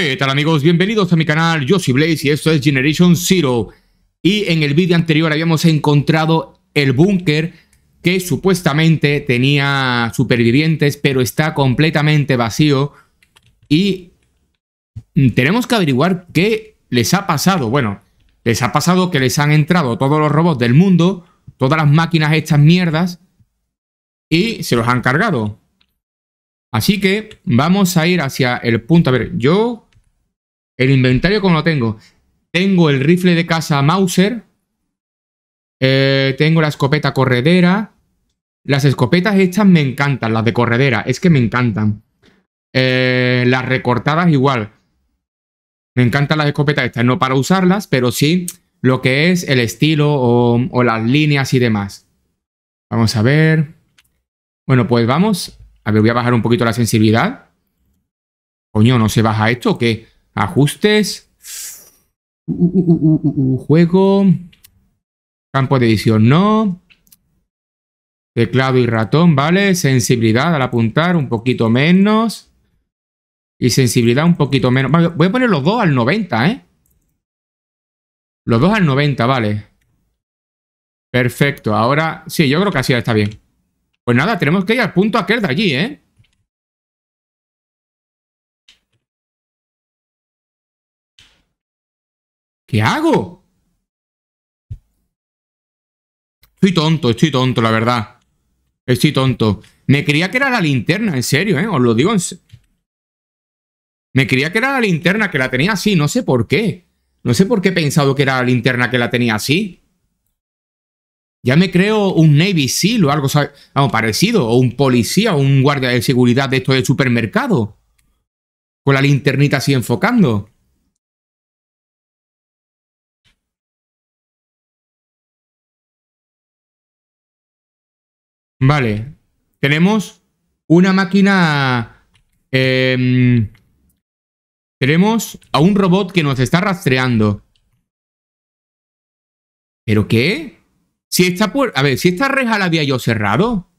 ¿Qué tal amigos? Bienvenidos a mi canal, yo soy Blaze y esto es Generation Zero. Y en el vídeo anterior habíamos encontrado el búnker que supuestamente tenía supervivientes, pero está completamente vacío. Y tenemos que averiguar qué les ha pasado. Bueno, les ha pasado que les han entrado todos los robots del mundo, todas las máquinas estas mierdas, y se los han cargado. Así que vamos a ir hacia el punto. A ver, yo el inventario, como lo tengo? Tengo el rifle de casa Mauser. Eh, tengo la escopeta corredera. Las escopetas estas me encantan, las de corredera. Es que me encantan. Eh, las recortadas igual. Me encantan las escopetas estas. No para usarlas, pero sí lo que es el estilo o, o las líneas y demás. Vamos a ver. Bueno, pues vamos. A ver, voy a bajar un poquito la sensibilidad. Coño, ¿no se baja esto o qué? Ajustes. juego. Campo de visión no. Teclado y ratón, ¿vale? Sensibilidad al apuntar un poquito menos. Y sensibilidad un poquito menos. voy a poner los dos al 90, ¿eh? Los dos al 90, vale. Perfecto. Ahora, sí, yo creo que así está bien. Pues nada, tenemos que ir al punto aquel de allí, ¿eh? ¿Qué hago? Estoy tonto, estoy tonto, la verdad. Estoy tonto. Me creía que era la linterna, en serio, ¿eh? Os lo digo en Me creía que era la linterna que la tenía así, no sé por qué. No sé por qué he pensado que era la linterna que la tenía así. Ya me creo un Navy SEAL o algo parecido, o un policía o un guardia de seguridad de esto de supermercado. Con la linternita así enfocando. Vale. Tenemos una máquina... Em, tenemos a un robot que nos está rastreando. ¿Pero qué? Si esta puerta... A ver, si esta reja la había yo cerrado.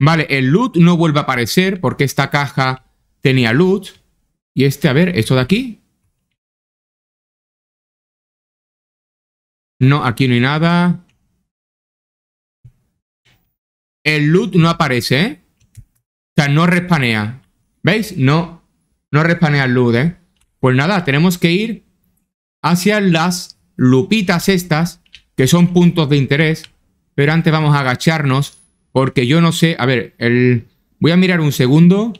Vale, el loot no vuelve a aparecer porque esta caja tenía loot. Y este, a ver, esto de aquí. No, aquí no hay nada el loot no aparece, ¿eh? O sea, no respanea. ¿Veis? No, no respanea el loot, ¿eh? Pues nada, tenemos que ir hacia las lupitas estas, que son puntos de interés. Pero antes vamos a agacharnos, porque yo no sé... A ver, el... voy a mirar un segundo.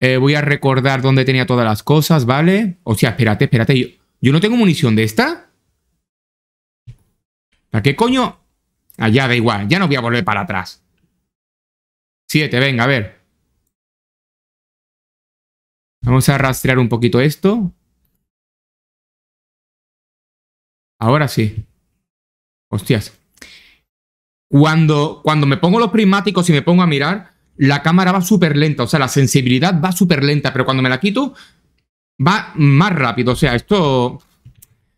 Eh, voy a recordar dónde tenía todas las cosas, ¿vale? O sea, espérate, espérate. ¿Yo, ¿yo no tengo munición de esta? ¿Para qué coño? Allá da igual, ya no voy a volver para atrás. 7, venga, a ver. Vamos a rastrear un poquito esto. Ahora sí. Hostias. Cuando, cuando me pongo los prismáticos y me pongo a mirar, la cámara va súper lenta. O sea, la sensibilidad va súper lenta. Pero cuando me la quito, va más rápido. O sea, esto...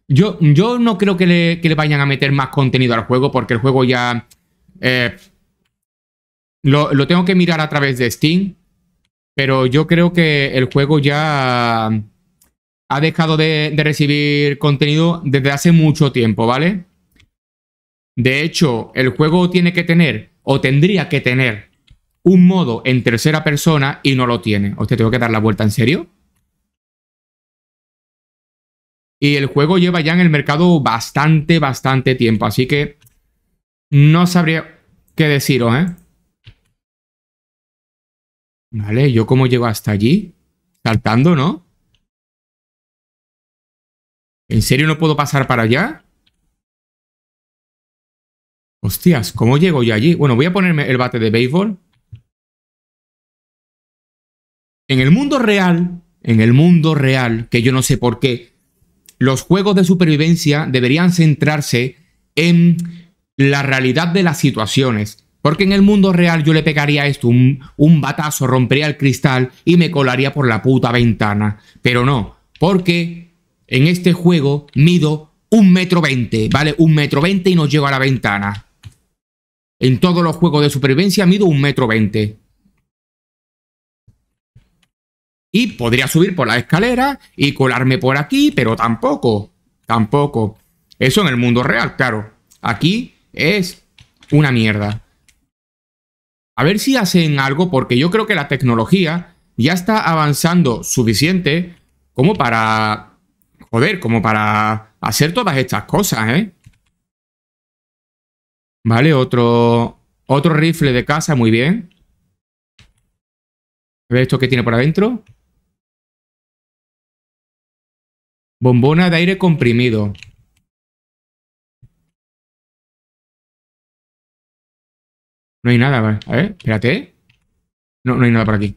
Yo, yo no creo que le, vayan a meter más contenido al juego porque el juego ya... Eh, lo, tengo que mirar a través de Steam, pero yo creo que el juego ya ha dejado de, de recibir contenido desde hace mucho tiempo, ¿vale? De hecho, el juego tiene que tener, o tendría que tener, un modo en tercera persona y no lo tiene. ¿O te tengo que dar la vuelta en serio? Y el juego lleva ya en el mercado bastante, bastante tiempo. Así que no sabría qué deciros, ¿eh? Vale, ¿yo cómo llego hasta allí? Saltando, ¿no? ¿En serio no puedo pasar para allá? Hostias, ¿cómo llego yo allí? Bueno, voy a ponerme el bate de béisbol. En el mundo real, en el mundo real, que yo no sé por qué, los juegos de supervivencia deberían centrarse en la realidad de las situaciones. Porque en el mundo real yo le pegaría esto, un, batazo, rompería el cristal y me colaría por la puta ventana. Pero no, porque en este juego mido un metro veinte, ¿vale? Un metro veinte y no llego a la ventana. En todos los juegos de supervivencia mido un metro veinte. Y podría subir por la escalera y colarme por aquí, pero tampoco, tampoco. Eso en el mundo real, claro. Aquí es una mierda. A ver si hacen algo porque yo creo que la tecnología ya está avanzando suficiente como para... Joder, como para hacer todas estas cosas, ¿eh? Vale, otro... Otro rifle de casa, muy bien. A ver esto que tiene por adentro. Bombona de aire comprimido. No hay nada, vale. A ver, espérate. No, no hay nada por aquí.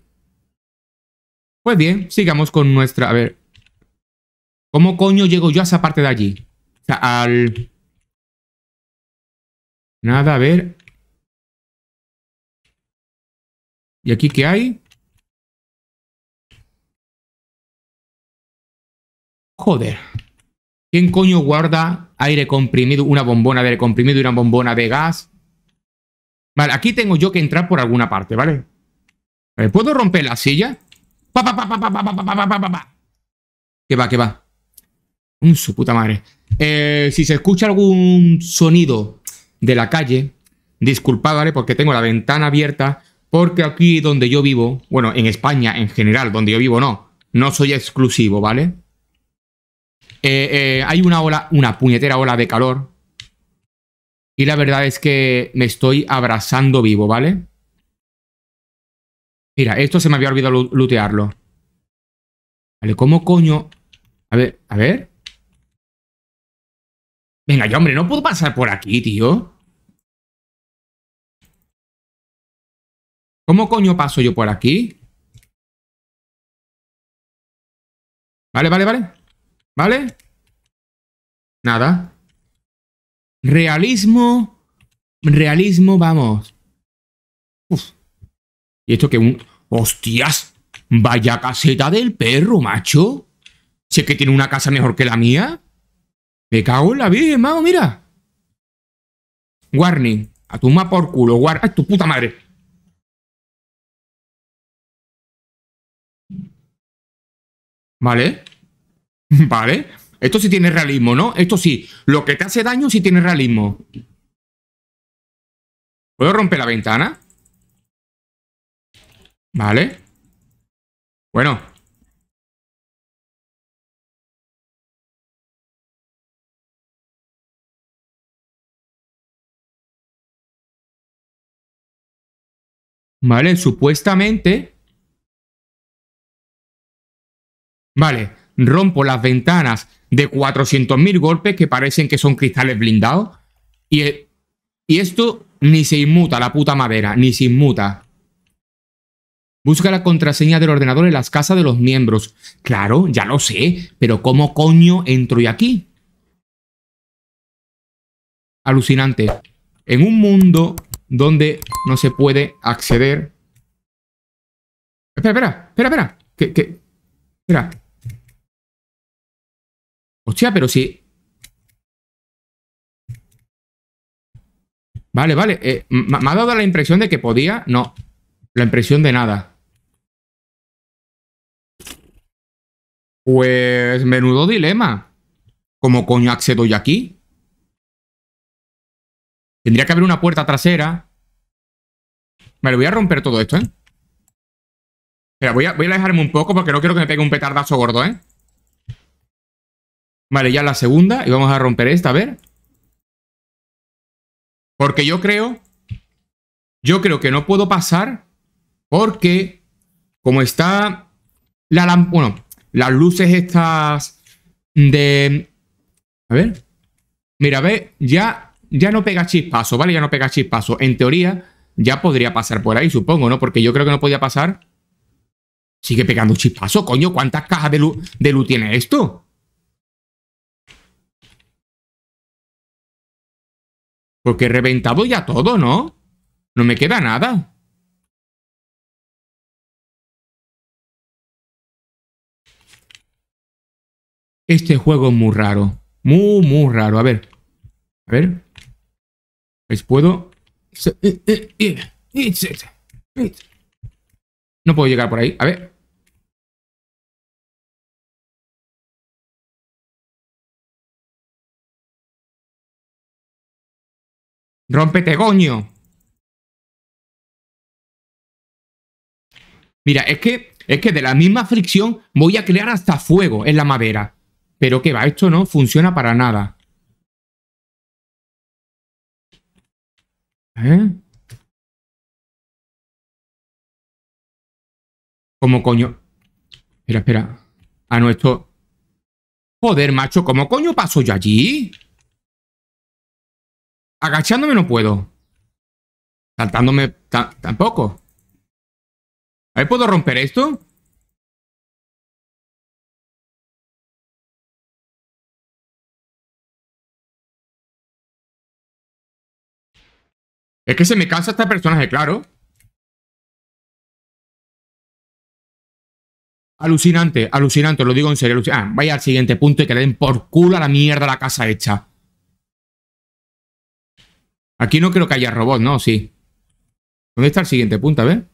Pues bien, sigamos con nuestra... A ver. ¿Cómo coño llego yo a esa parte de allí? O sea, al... Nada, a ver. ¿Y aquí qué hay? Joder. ¿Quién coño guarda aire comprimido, una bombona de aire comprimido y una bombona de gas Vale, aquí tengo yo que entrar por alguna parte, ¿vale? vale puedo romper la silla? Pa, ¿Qué va, qué va? Un su puta madre. si se escucha algún sonido de la calle, disculpad, ¿vale? Porque tengo la ventana abierta. Porque aquí donde yo vivo, bueno, en España en general, donde yo vivo no, no soy exclusivo, ¿vale? hay una ola, una puñetera ola de calor y la verdad es que me estoy abrazando vivo, ¿vale? Mira, esto se me había olvidado lootearlo. Vale, ¿cómo coño? A ver, a ver. Venga, yo hombre, no puedo pasar por aquí, tío. ¿Cómo coño paso yo por aquí? Vale, vale, vale. ¿Vale? Nada. Realismo, realismo, vamos. Uf. Y esto que un... ¡Hostias! Vaya caseta del perro, macho. ¿Sé que tiene una casa mejor que la mía. Me cago en la vida, hermano, mira. Warning. A tu ma por culo, guarda... ¡Ay, tu puta madre! Vale. Vale. Esto sí tiene realismo, ¿no? Esto sí. Lo que te hace daño sí tiene realismo. ¿Puedo romper la ventana? Vale. Bueno. Vale, supuestamente... Vale rompo las ventanas de 400.000 golpes que parecen que son cristales blindados. Y, eh, y esto ni se inmuta, la puta madera, ni se inmuta. Busca la contraseña del ordenador en las casas de los miembros. Claro, ya lo sé, pero ¿cómo coño entro yo aquí? Alucinante. En un mundo donde no se puede acceder... Espera, espera, espera, espera. Espera. Hostia, pero sí. Vale, vale. Eh, me ha dado la impresión de que podía... No, la impresión de nada. Pues menudo dilema. ¿Cómo coño accedo yo aquí? Tendría que haber una puerta trasera. Vale, voy a romper todo esto, ¿eh? Espera, voy a, voy a alejarme un poco porque no quiero que me pegue un petardazo gordo, ¿eh? Vale, ya la segunda. Y vamos a romper esta, a ver. Porque yo creo... Yo creo que no puedo pasar porque como está la bueno, las luces estas de... A ver. Mira, ve, ya, ya no pega chispazo, ¿vale? Ya no pega chispazo. En teoría, ya podría pasar por ahí, supongo, ¿no? Porque yo creo que no podía pasar. Sigue pegando chispazo, coño. ¿Cuántas cajas de luz, de luz tiene esto? Porque he reventado ya todo, ¿no? No me queda nada. Este juego es muy raro. Muy, muy raro. A ver. A ver. ¿Les puedo...? Eh, eh, eh, no puedo llegar por ahí. A ver. Rómpete, coño. Mira, es que, es que de la misma fricción voy a crear hasta fuego en la madera. Pero que va, esto no funciona para nada. ¿Eh? ¿Cómo coño? Espera, espera. A ah, nuestro... Joder, macho, ¿cómo coño paso yo allí? Agachándome no puedo. Saltándome tampoco. A ¿puedo romper esto? Es que se me cansa este personaje, claro. Alucinante, alucinante, lo digo en serio. Ah, vaya al siguiente punto y que le den por culo a la mierda la casa hecha. Aquí no creo que haya robots, ¿no? Sí. ¿Dónde está el siguiente punto? A ver.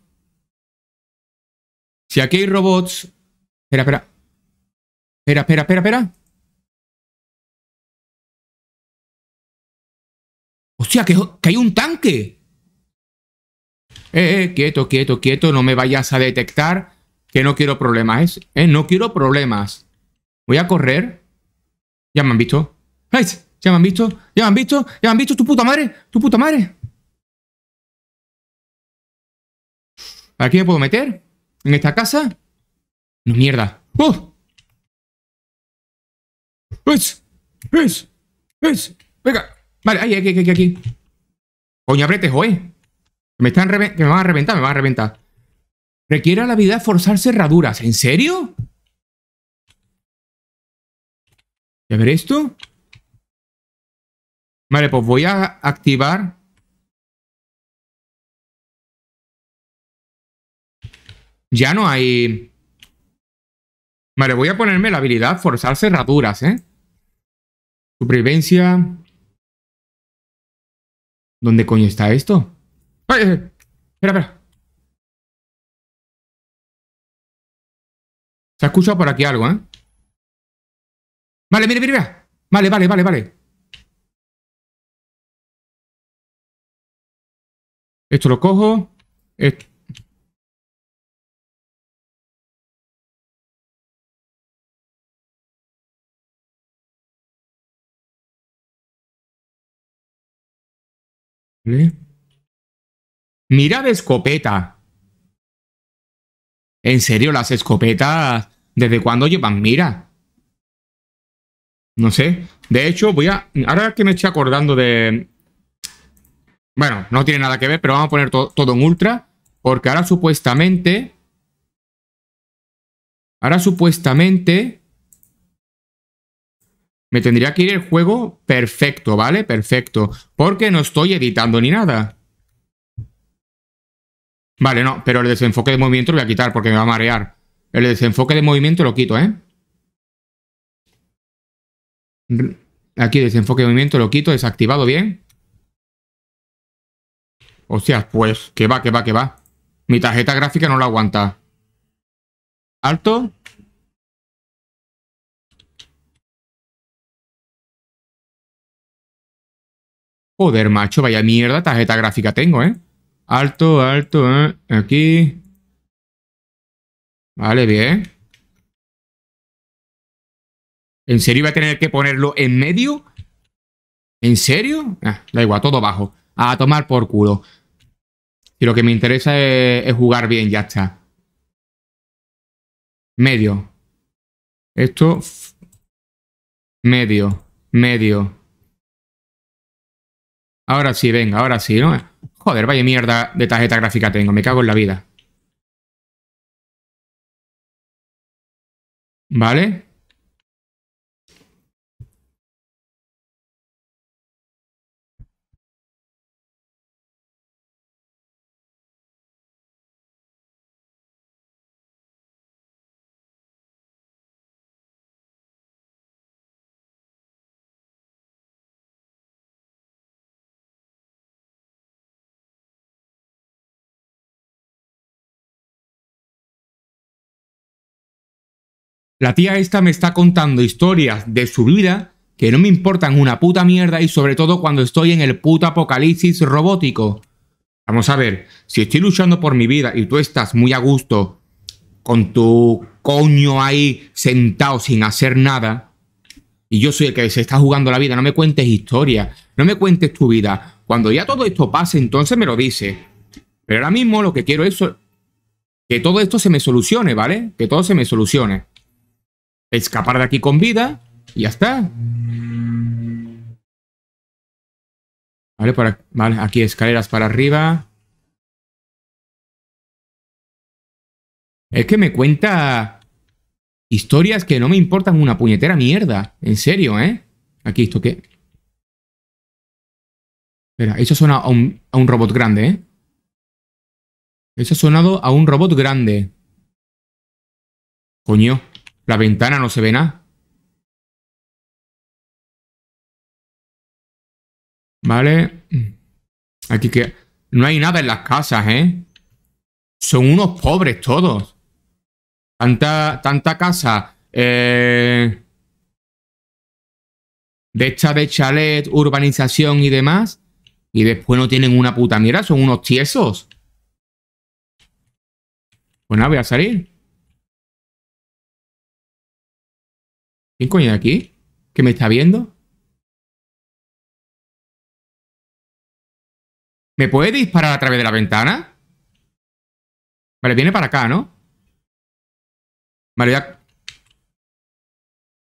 Si aquí hay robots... Espera, espera. Espera, espera, espera, espera. Hostia, que, que hay un tanque. Eh, eh, quieto, quieto, quieto. No me vayas a detectar que no quiero problemas. Eh, no quiero problemas. Voy a correr. Ya me han visto. ¡Ay! ¿Ya me han visto? ¿Ya me han visto? ¿Ya me han visto? ¿Tu puta madre? ¿Tu puta madre? ¿Aquí me puedo meter? ¿En esta casa? No, mierda. ¡Oh! ¡Es! ¡Es! ¡Es! ¡Venga! Vale, ahí, aquí, aquí, aquí. Coño, aprete, joe. Que me, están que me van a reventar, me van a reventar. Requiere la vida forzar cerraduras. ¿En serio? A ver esto? Vale, pues voy a activar. Ya no hay... Vale, voy a ponerme la habilidad forzar cerraduras, ¿eh? Supervivencia. ¿Dónde coño está esto? ¡Ay! Eh, eh! Espera, espera. Se ha escuchado por aquí algo, ¿eh? Vale, mire, mire, mira. Vale, vale, vale, vale. Esto lo cojo. mira Mirad escopeta. En serio, las escopetas, ¿desde cuándo llevan mira? No sé. De hecho, voy a... Ahora que me estoy acordando de, bueno, no tiene nada que ver, pero vamos a poner todo en ultra. Porque ahora supuestamente... Ahora supuestamente... Me tendría que ir el juego perfecto, ¿vale? Perfecto. Porque no estoy editando ni nada. Vale, no, pero el desenfoque de movimiento lo voy a quitar porque me va a marear. El desenfoque de movimiento lo quito, ¿eh? Aquí desenfoque de movimiento lo quito, desactivado, bien sea, pues, que va, que va, que va. Mi tarjeta gráfica no la aguanta. Alto. Joder, macho, vaya mierda tarjeta gráfica tengo, ¿eh? Alto, alto, ¿eh? Aquí. Vale, bien. ¿En serio iba a tener que ponerlo en medio? ¿En serio? Ah, da igual, todo bajo a tomar por culo. Y lo que me interesa es, es jugar bien, ya está. Medio. Esto. Medio. Medio. Ahora sí, venga, ahora sí, ¿no? Joder, vaya mierda de tarjeta gráfica tengo, me cago en la vida. ¿Vale? La tía esta me está contando historias de su vida que no me importan una puta mierda y sobre todo cuando estoy en el puto apocalipsis robótico. Vamos a ver, si estoy luchando por mi vida y tú estás muy a gusto con tu coño ahí sentado sin hacer nada, y yo soy el que se está jugando la vida, no me cuentes historia, no me cuentes tu vida. Cuando ya todo esto pase, entonces me lo dices. Pero ahora mismo lo que quiero es que todo esto se me solucione, ¿vale? Que todo se me solucione escapar de aquí con vida y ya está. Vale, para, aquí escaleras para arriba. Es que me cuenta historias que no me importan una puñetera mierda. En serio, ¿eh? Aquí esto qué. Espera, eso suena a un, a un robot grande, ¿eh? Eso ha sonado a un robot grande. Coño. La ventana no se ve nada. Vale. Aquí que... No hay nada en las casas, ¿eh? Son unos pobres todos. Tanta, tanta casa. Eh, de esta de chalet, urbanización y demás. Y después no tienen una puta mierda. Son unos tiesos. Pues nada, voy a salir. ¿Quién coño de aquí? ¿Que me está viendo? ¿Me puede disparar a través de la ventana? Vale, viene para acá, ¿no? Vale, ya...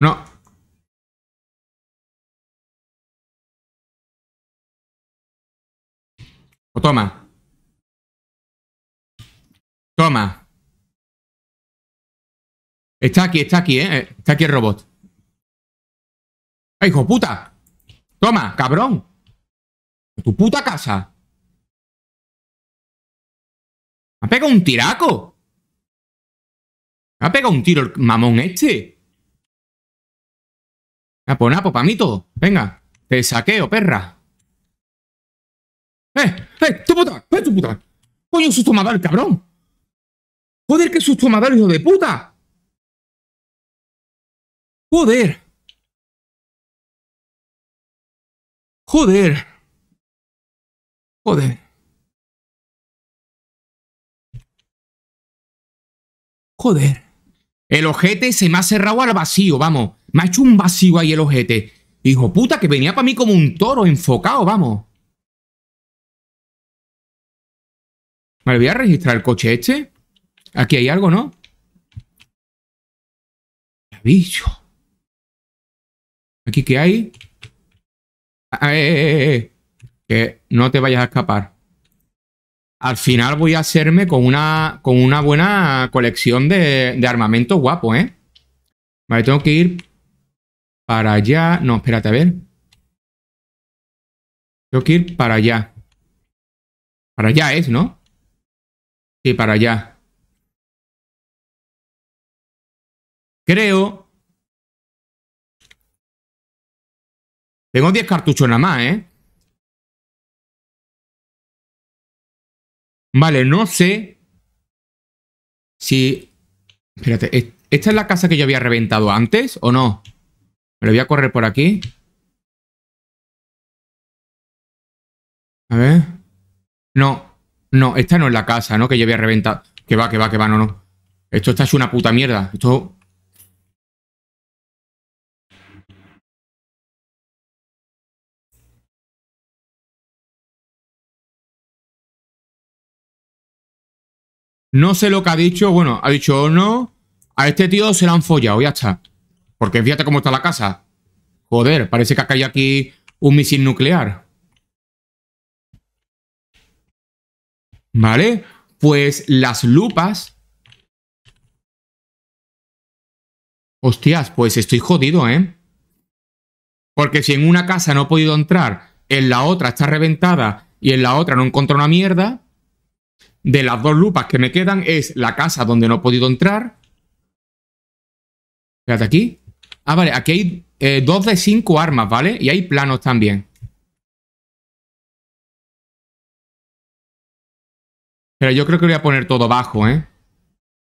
No. O toma. Toma. Está aquí, está aquí, ¿eh? Está aquí el robot. ¡Ah, hijo puta! Toma, cabrón. Tu puta casa. Me ha pegado un tiraco. Me ha pegado un tiro el mamón este. Pues, para mí todo! Venga, te saqueo, perra. ¡Eh! ¡Eh! ¡Tu puta! ¡Eh, tu puta! ¡Coño, susto me cabrón! ¡Joder, que susto me hijo de puta! ¡Joder! Joder. Joder. Joder. El ojete se me ha cerrado al vacío, vamos. Me ha hecho un vacío ahí el ojete. Hijo puta, que venía para mí como un toro enfocado, vamos. Vale, voy a registrar el coche este. Aquí hay algo, ¿no? Bicho. Aquí ¿Qué hay. Eh, eh, eh, que no te vayas a escapar. Al final voy a hacerme con una, con una buena colección de, de armamento guapo, ¿eh? Vale, tengo que ir para allá. No, espérate, a ver. Tengo que ir para allá. Para allá es, ¿no? Sí, para allá. Creo Tengo 10 cartuchos nada más, ¿eh? Vale, no sé si... Espérate, ¿esta es la casa que yo había reventado antes o no? Me lo voy a correr por aquí. A ver. No, no, esta no es la casa, ¿no? Que yo había reventado. Que va, que va, que va, no, no. Esto, esta es una puta mierda. Esto No sé lo que ha dicho. Bueno, ha dicho no. A este tío se le han follado, ya está. Porque fíjate cómo está la casa. Joder, parece que acá hay aquí un misil nuclear. ¿Vale? Pues las lupas... Hostias, pues estoy jodido, ¿eh? Porque si en una casa no he podido entrar, en la otra está reventada y en la otra no encuentro una mierda, de las dos lupas que me quedan es la casa donde no he podido entrar. Espérate aquí. Ah, vale, aquí hay eh, dos de cinco armas, ¿vale? Y hay planos también. Pero yo creo que voy a poner todo bajo, ¿eh?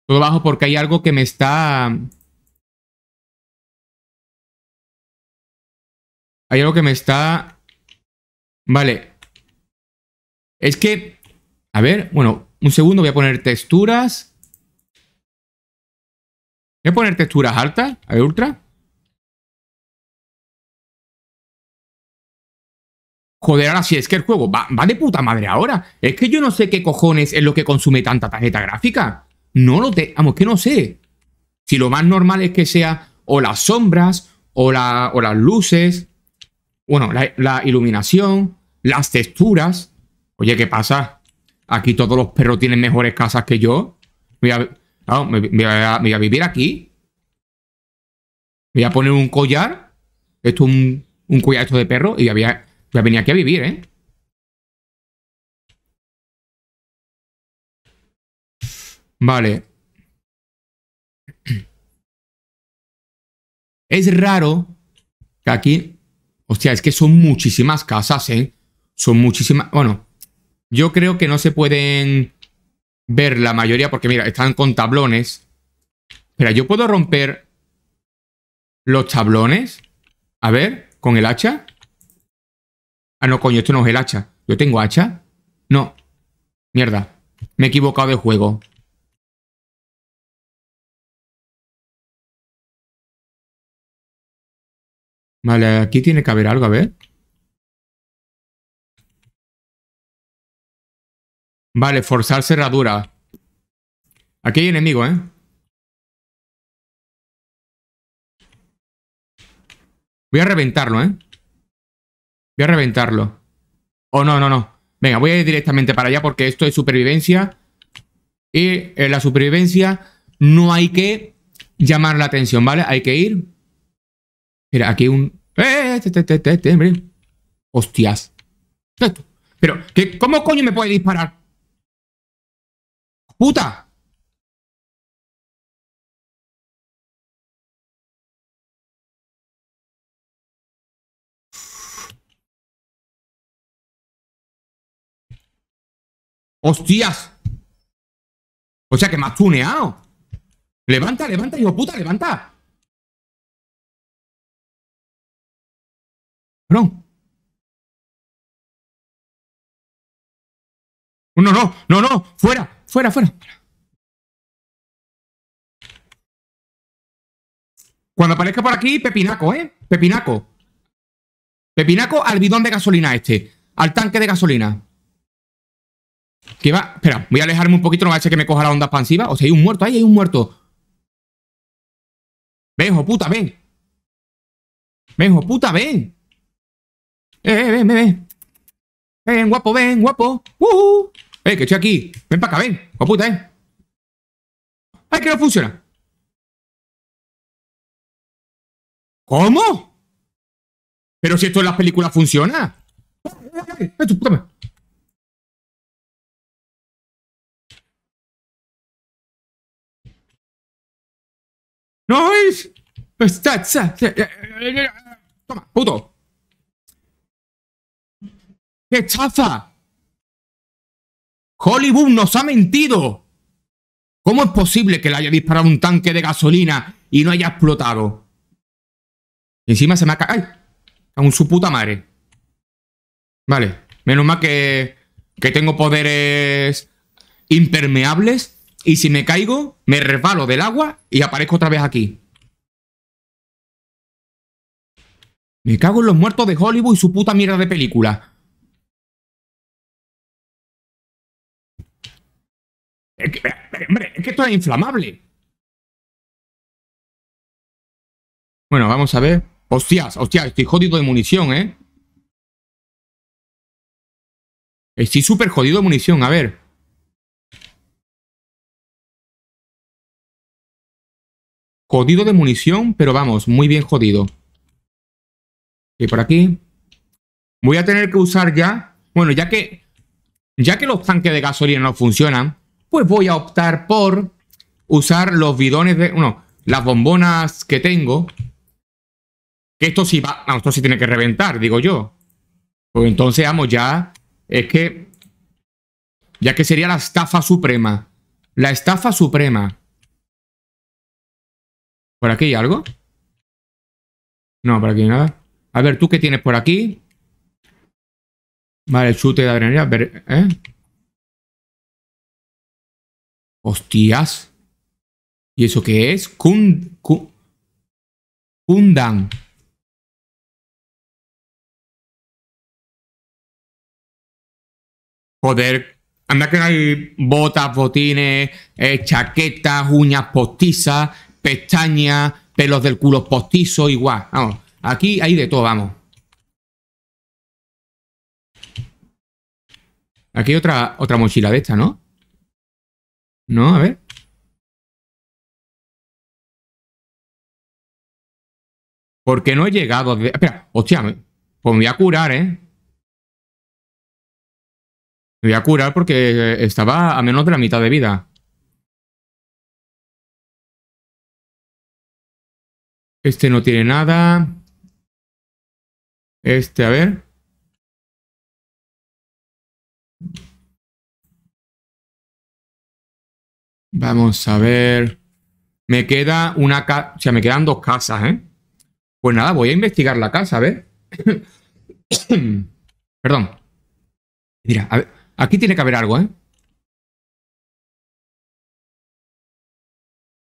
Todo bajo porque hay algo que me está... Hay algo que me está... Vale. Es que a ver, bueno, un segundo, voy a poner texturas. Voy a poner texturas altas, a ver, ultra. Joder, ahora sí, es que el juego va, de puta madre ahora. Es que yo no sé qué cojones es lo que consume tanta tarjeta gráfica. No lo tengo. Vamos, que no sé. Si lo más normal es que sea o las sombras, o, las luces, bueno, la, la, iluminación, las texturas. Oye, ¿qué pasa? Aquí todos los perros tienen mejores casas que yo. Voy a, me, voy a, vivir aquí. voy a poner un collar. Esto es un, collar de perro. Y ya a, aquí a vivir, ¿eh? Vale. Es raro que aquí... Hostia, es que son muchísimas casas, ¿eh? Son muchísimas... Bueno, yo creo que no se pueden ver la mayoría porque, mira, están con tablones. Pero yo puedo romper los tablones. A ver, con el hacha. Ah, no, coño, esto no es el hacha. ¿Yo tengo hacha? No. Mierda. Me he equivocado de juego. Vale, aquí tiene que haber algo, a ver. Vale, forzar cerradura. Aquí hay enemigo, ¿eh? Voy a reventarlo, ¿eh? Voy a reventarlo. Oh, no, no, no. Venga, voy a ir directamente para allá porque esto es supervivencia. Y en la supervivencia no hay que llamar la atención, ¿vale? Hay que ir. Mira, aquí un... ¡Eh! eh, eh! ¡Hostias! Pero, ¿qué, ¿cómo coño me puede disparar? puta. ¡Hostias! O sea que me has tuneado. Levanta, levanta, hijo puta, levanta. No. No, no, no, no, fuera, Fuera, fuera. Cuando aparezca por aquí, pepinaco, ¿eh? Pepinaco. Pepinaco al bidón de gasolina este. Al tanque de gasolina. Que va... Espera, voy a alejarme un poquito, no va a ser que me coja la onda expansiva. O sea, hay un muerto ahí, hay un muerto. Ven, hijo puta, ven. Ven, hijo puta, ven. Eh, ven, eh, ven, ven. Ven, guapo, ven, guapo. Uh eh, que estoy aquí. Ven para acá, ven. ¡Oh puta, eh. Ay, que no funciona. ¿Cómo? Pero si esto en las películas funciona. No es. Está, está, eh, eh, eh, Toma, puto. ¡Qué chafa! Hollywood nos ha mentido. ¿Cómo es posible que le haya disparado un tanque de gasolina y no haya explotado? encima se me ha caído. Aún su puta madre. Vale. Menos mal que, que tengo poderes impermeables. Y si me caigo, me resbalo del agua y aparezco otra vez aquí. Me cago en los muertos de Hollywood y su puta mierda de película. Es que, esto es inflamable. Bueno, vamos a ver. Hostias, hostias, estoy jodido de munición, ¿eh? Estoy súper jodido de munición, a ver. Jodido de munición, pero vamos, muy bien jodido. Y por aquí. Voy a tener que usar ya... Bueno, ya que... Ya que los tanques de gasolina no funcionan, pues voy a optar por usar los bidones de... No, las bombonas que tengo. Que esto sí va... No, esto sí tiene que reventar, digo yo. Pues entonces, vamos, ya... Es que... Ya que sería la estafa suprema. La estafa suprema. ¿Por aquí hay algo? No, por aquí nada. A ver, ¿tú qué tienes por aquí? Vale, chute de adrenalina. ¿eh? Hostias. ¿Y eso qué es? Kund, kundan. Joder, anda que hay botas, botines, eh, chaquetas, uñas postizas, pestañas, pelos del culo postizo, igual. Vamos, aquí hay de todo, vamos. Aquí hay otra, otra mochila de esta, ¿no? No, a ver. Porque no he llegado a... Espera, hostia, pues me voy a curar, ¿eh? Me voy a curar porque estaba a menos de la mitad de vida. Este no tiene nada. Este, a ver. Vamos a ver. Me queda una casa. O sea, me quedan dos casas, ¿eh? Pues nada, voy a investigar la casa, a Perdón. Mira, aquí tiene que haber algo, ¿eh?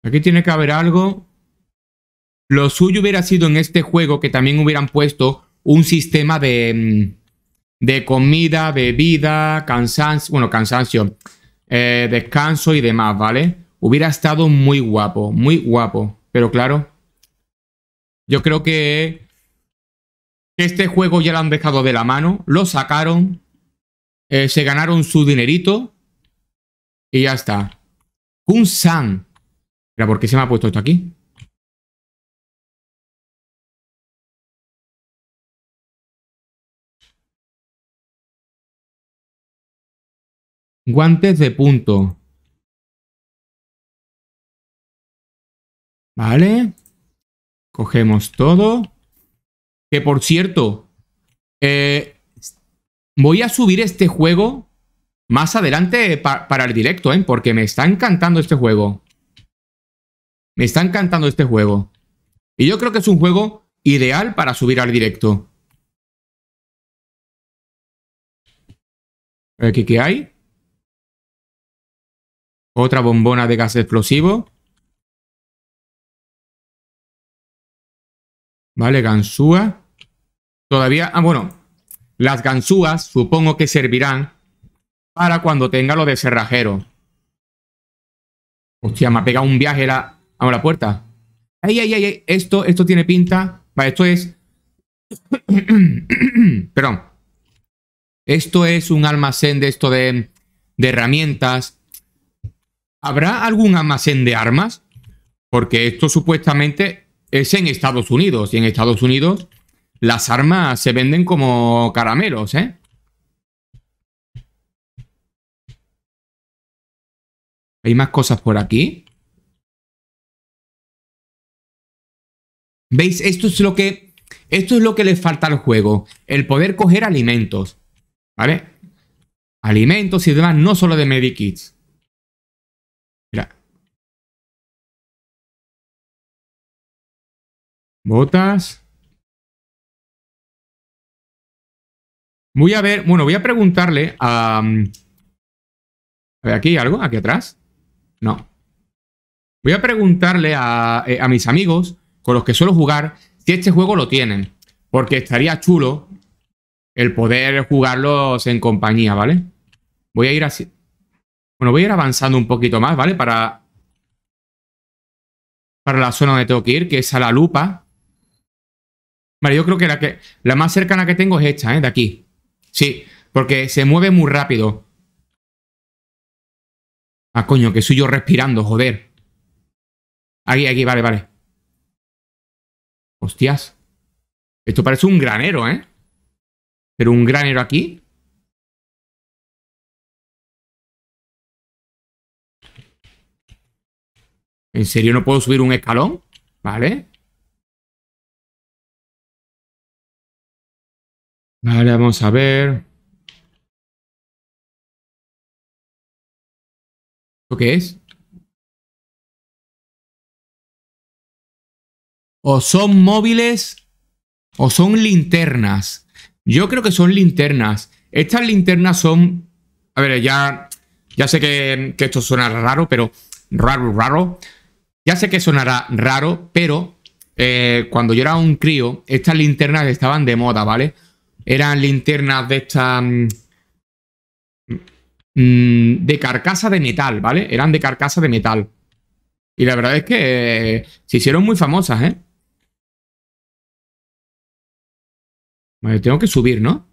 Aquí tiene que haber algo. Lo suyo hubiera sido en este juego que también hubieran puesto un sistema de, mm, de comida, bebida, cansancio. Bueno, cansancio. Eh, descanso y demás, ¿vale? Hubiera estado muy guapo, muy guapo. Pero claro, yo creo que este juego ya lo han dejado de la mano, lo sacaron, eh, se ganaron su dinerito y ya está. Kun-san. ¿Pero por qué se me ha puesto esto aquí? Guantes de punto. Vale. Cogemos todo. Que por cierto, eh, voy a subir este juego más adelante para el directo, ¿eh? porque me está encantando este juego. Me está encantando este juego. Y yo creo que es un juego ideal para subir al directo. ¿Qué, qué hay? Otra bombona de gas explosivo. Vale, ganzúa. Todavía, ah, bueno, las ganzúas supongo que servirán para cuando tenga lo de cerrajero. Hostia, me ha pegado un viaje a la puerta. Ay, ay, ay, esto, esto tiene pinta. Vale, esto es. Perdón. Esto es un almacén de esto de herramientas ¿Habrá algún almacén de armas? Porque esto supuestamente es en Estados Unidos. Y en Estados Unidos las armas se venden como caramelos, ¿eh? ¿Hay más cosas por aquí? ¿Veis? Esto es lo que. Esto es lo que le falta al juego. El poder coger alimentos. ¿Vale? Alimentos y demás, no solo de medikits. Botas. Voy a ver, bueno, voy a preguntarle a... Um, a ver, ¿aquí algo? ¿Aquí atrás? No. Voy a preguntarle a, eh, a mis amigos con los que suelo jugar si este juego lo tienen. Porque estaría chulo el poder jugarlos en compañía, ¿vale? Voy a ir así. Bueno, voy a ir avanzando un poquito más, ¿vale? Para, para la zona donde tengo que ir, que es a la lupa. Vale, yo creo que la, que la más cercana que tengo es esta, ¿eh? De aquí. Sí, porque se mueve muy rápido. Ah, coño, que soy yo respirando, joder. Aquí, aquí, vale, vale. Hostias. Esto parece un granero, ¿eh? Pero un granero aquí. ¿En serio no puedo subir un escalón? ¿Vale? Vale, vamos a ver. ¿Esto qué es? O son móviles o son linternas. Yo creo que son linternas. Estas linternas son... A ver, ya, ya sé que, esto suena raro, pero... Raro, raro. Ya sé que sonará raro, pero eh, cuando yo era un crío, estas linternas estaban de moda, ¿vale? Eran linternas de esta mm, mm, de carcasa de metal, ¿vale? Eran de carcasa de metal. Y la verdad es que eh, se hicieron muy famosas, ¿eh? Bueno, tengo que subir, ¿no?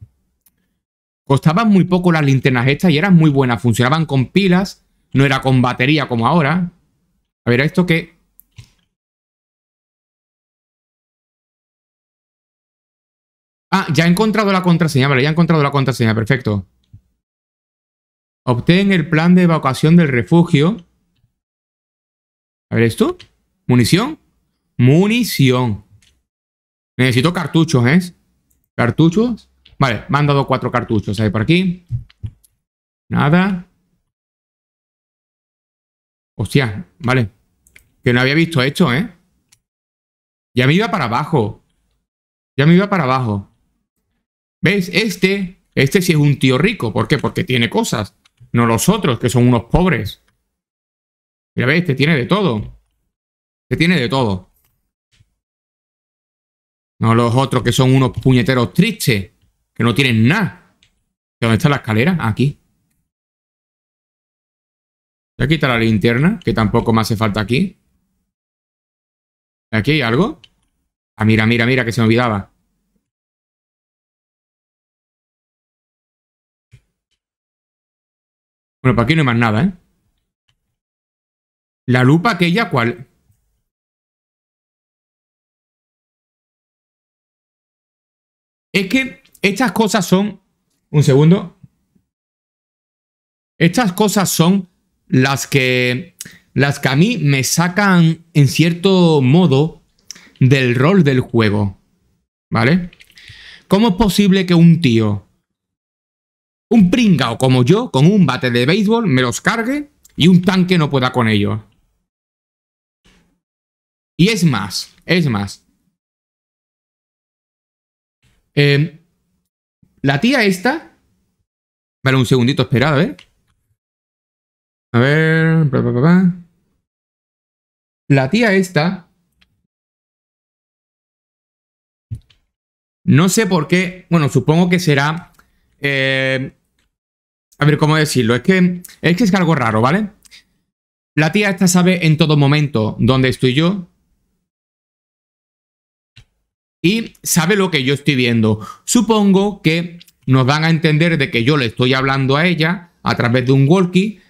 Costaban muy poco las linternas estas y eran muy buenas. Funcionaban con pilas, no era con batería como ahora. A ver, ¿esto qué? Ah, ya he encontrado la contraseña, vale, ya he encontrado la contraseña, perfecto. Obtén el plan de evacuación del refugio. A ver esto. Munición. Munición. Necesito cartuchos, ¿eh? Cartuchos. Vale, me han dado cuatro cartuchos ahí por aquí. Nada. Hostia, vale. Que no había visto esto, ¿eh? Ya me iba para abajo. Ya me iba para abajo. ¿Ves? Este, este sí es un tío rico. ¿Por qué? Porque tiene cosas. No los otros, que son unos pobres. Mira, ¿ves? Este tiene de todo. Este tiene de todo. No los otros, que son unos puñeteros tristes. Que no tienen nada. ¿Dónde está la escalera? Aquí. Voy a quitar la linterna, que tampoco me hace falta aquí. ¿Aquí hay algo? Ah, mira, mira, mira, que se me olvidaba. Bueno, para aquí no hay más nada, ¿eh? La lupa aquella, ¿cuál? Es que estas cosas son... Un segundo. Estas cosas son las que... Las que a mí me sacan, en cierto modo, del rol del juego. ¿Vale? ¿Cómo es posible que un tío un pringao como yo, con un bate de béisbol, me los cargue y un tanque no pueda con ellos. Y es más, es más. Eh, la tía esta... Vale, un segundito, esperad, a ver. A ver... la tía esta... No sé por qué... Bueno, supongo que será eh, a ver, ¿cómo decirlo? Es que, es que es algo raro, ¿vale? La tía esta sabe en todo momento dónde estoy yo. Y sabe lo que yo estoy viendo. Supongo que nos van a entender de que yo le estoy hablando a ella a través de un walkie.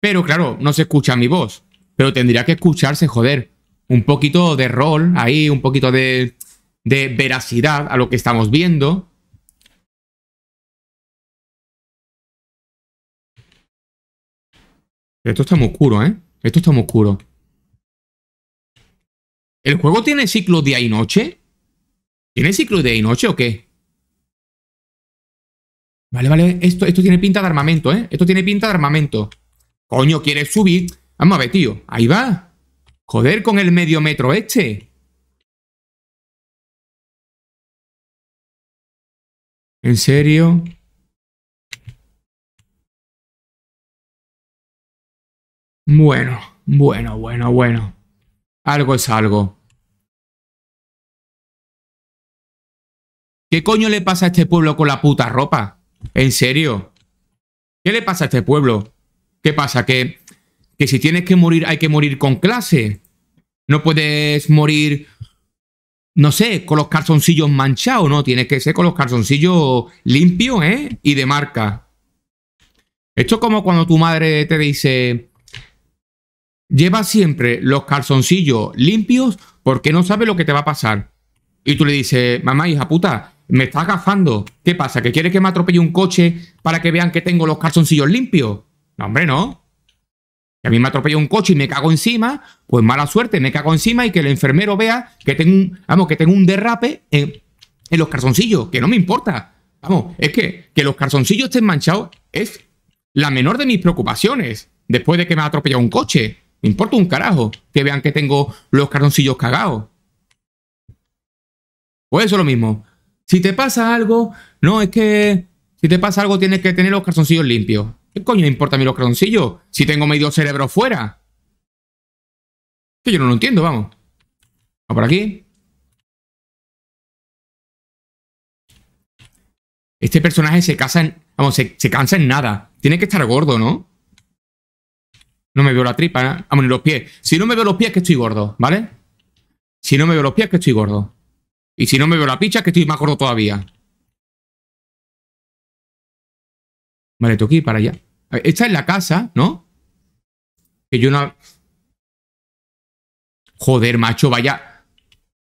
Pero claro, no se escucha mi voz. Pero tendría que escucharse, joder. Un poquito de rol ahí, un poquito de veracidad a lo que estamos viendo. Esto está muy oscuro, ¿eh? Esto está muy oscuro. ¿El juego tiene ciclo día y noche? ¿Tiene ciclo día y noche o qué? Vale, vale, esto, esto tiene pinta de armamento, ¿eh? Esto tiene pinta de armamento. Coño, ¿quieres subir? Vamos a ver, tío. Ahí va. Joder con el medio metro este. ¿En serio? Bueno, bueno, bueno, bueno. Algo es algo. ¿Qué coño le pasa a este pueblo con la puta ropa? ¿En serio? ¿Qué le pasa a este pueblo? ¿Qué pasa? ¿Que, que si tienes que morir hay que morir con clase? ¿No puedes morir, no sé, con los calzoncillos manchados? No, tienes que ser con los calzoncillos limpios, ¿eh? Y de marca. Esto es como cuando tu madre te dice, Lleva siempre los calzoncillos limpios porque no sabe lo que te va a pasar. Y tú le dices, mamá, hija puta, me estás agafando. ¿Qué pasa? ¿Que quieres que me atropelle un coche para que vean que tengo los calzoncillos limpios? No, hombre, no. Que a mí me atropella un coche y me cago encima, pues mala suerte, me cago encima y que el enfermero vea que tengo un, vamos, que tengo un derrape en, los calzoncillos, que no me importa. Vamos, es que, que los calzoncillos estén manchados es la menor de mis preocupaciones después de que me ha atropellado un coche. Me importa un carajo que vean que tengo los cartoncillos cagados. Pues eso es lo mismo. Si te pasa algo, no es que si te pasa algo tienes que tener los calzoncillos limpios. ¿Qué coño me importa a mí los calzoncillos? Si tengo medio cerebro fuera. Que yo no lo entiendo, vamos. Vamos por aquí. Este personaje se casa en... Vamos, se cansa en nada. Tiene que estar gordo, ¿no? No me veo la tripa, a ah, ¿eh? los pies. Si no me veo los pies, que estoy gordo, ¿vale? Si no me veo los pies, que estoy gordo. Y si no me veo la picha, que estoy más gordo todavía. Vale, tengo que para allá. esta es la casa, ¿no? Que yo no... Joder, macho, vaya...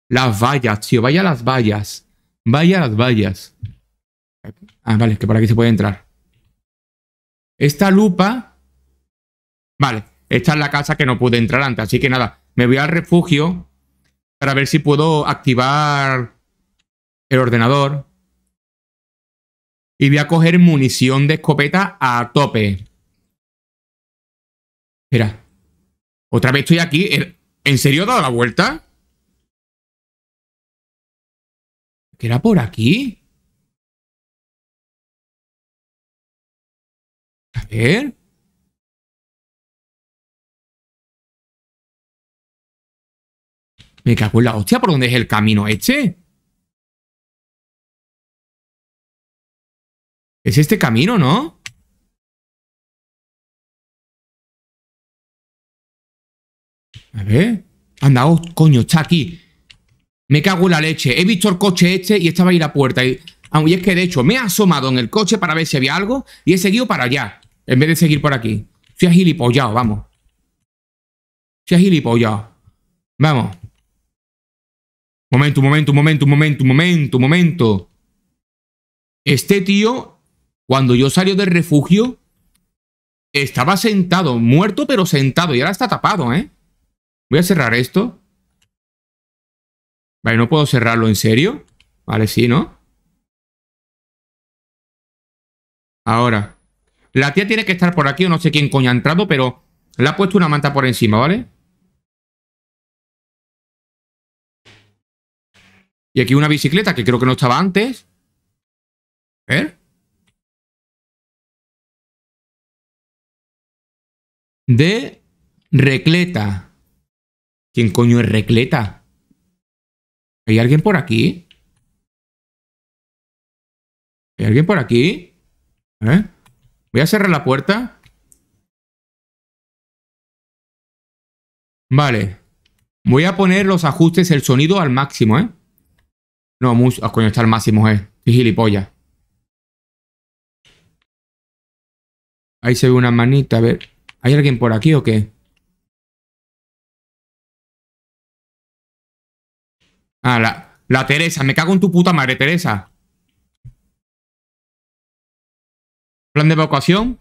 Las vallas, tío, vaya las vallas. Vaya las vallas. Ah, vale, que por aquí se puede entrar. Esta lupa Vale, esta es la casa que no pude entrar antes, así que nada, me voy al refugio para ver si puedo activar el ordenador. Y voy a coger munición de escopeta a tope. Espera. Otra vez estoy aquí. ¿En serio he dado la vuelta? ¿Qué era por aquí? A ver. Me cago en la hostia, ¿por dónde es el camino este? Es este camino, ¿no? A ver. Anda, oh, coño, está aquí. Me cago en la leche. He visto el coche este y estaba ahí la puerta. Y, ah, y es que, de hecho, me he asomado en el coche para ver si había algo y he seguido para allá, en vez de seguir por aquí. Soy agilipollado, vamos. Soy agilipollado. Vamos. Momento, momento, momento, momento, momento, momento. Este tío, cuando yo salió del refugio, estaba sentado, muerto pero sentado, y ahora está tapado, ¿eh? Voy a cerrar esto. Vale, no puedo cerrarlo en serio. Vale, sí, ¿no? Ahora. La tía tiene que estar por aquí, o no sé quién coño ha entrado, pero le ha puesto una manta por encima, ¿vale? Y aquí una bicicleta que creo que no estaba antes. A ¿Eh? ver. De Recleta. ¿Quién coño es Recleta? ¿Hay alguien por aquí? ¿Hay alguien por aquí? ¿Eh? Voy a cerrar la puerta. Vale. Voy a poner los ajustes el sonido al máximo, ¿eh? No, mucho. Oh, coño, está al máximo, eh. Qué gilipollas. Ahí se ve una manita, a ver. ¿Hay alguien por aquí o qué? Ah, la, la Teresa. Me cago en tu puta madre, Teresa. ¿Plan de evacuación?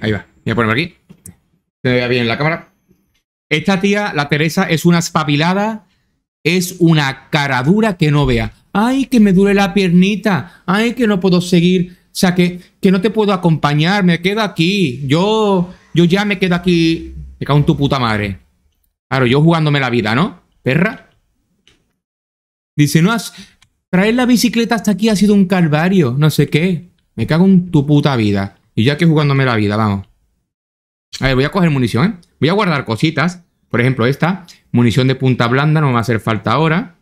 ahí va. Voy a ponerme aquí. Se vea bien la cámara. Esta tía, la Teresa, es una espabilada. Es una caradura que no vea. Ay, que me duele la piernita. Ay, que no puedo seguir. O sea, que, que no te puedo acompañar. Me quedo aquí. Yo, yo ya me quedo aquí. Me cago en tu puta madre. Claro, yo jugándome la vida, ¿no? Perra. Dice, no has... Traer la bicicleta hasta aquí ha sido un calvario. No sé qué. Me cago en tu puta vida. Y ya que jugándome la vida, vamos. A ver, voy a coger munición, ¿eh? Voy a guardar cositas. Por ejemplo, esta. Munición de punta blanda, no me va a hacer falta ahora.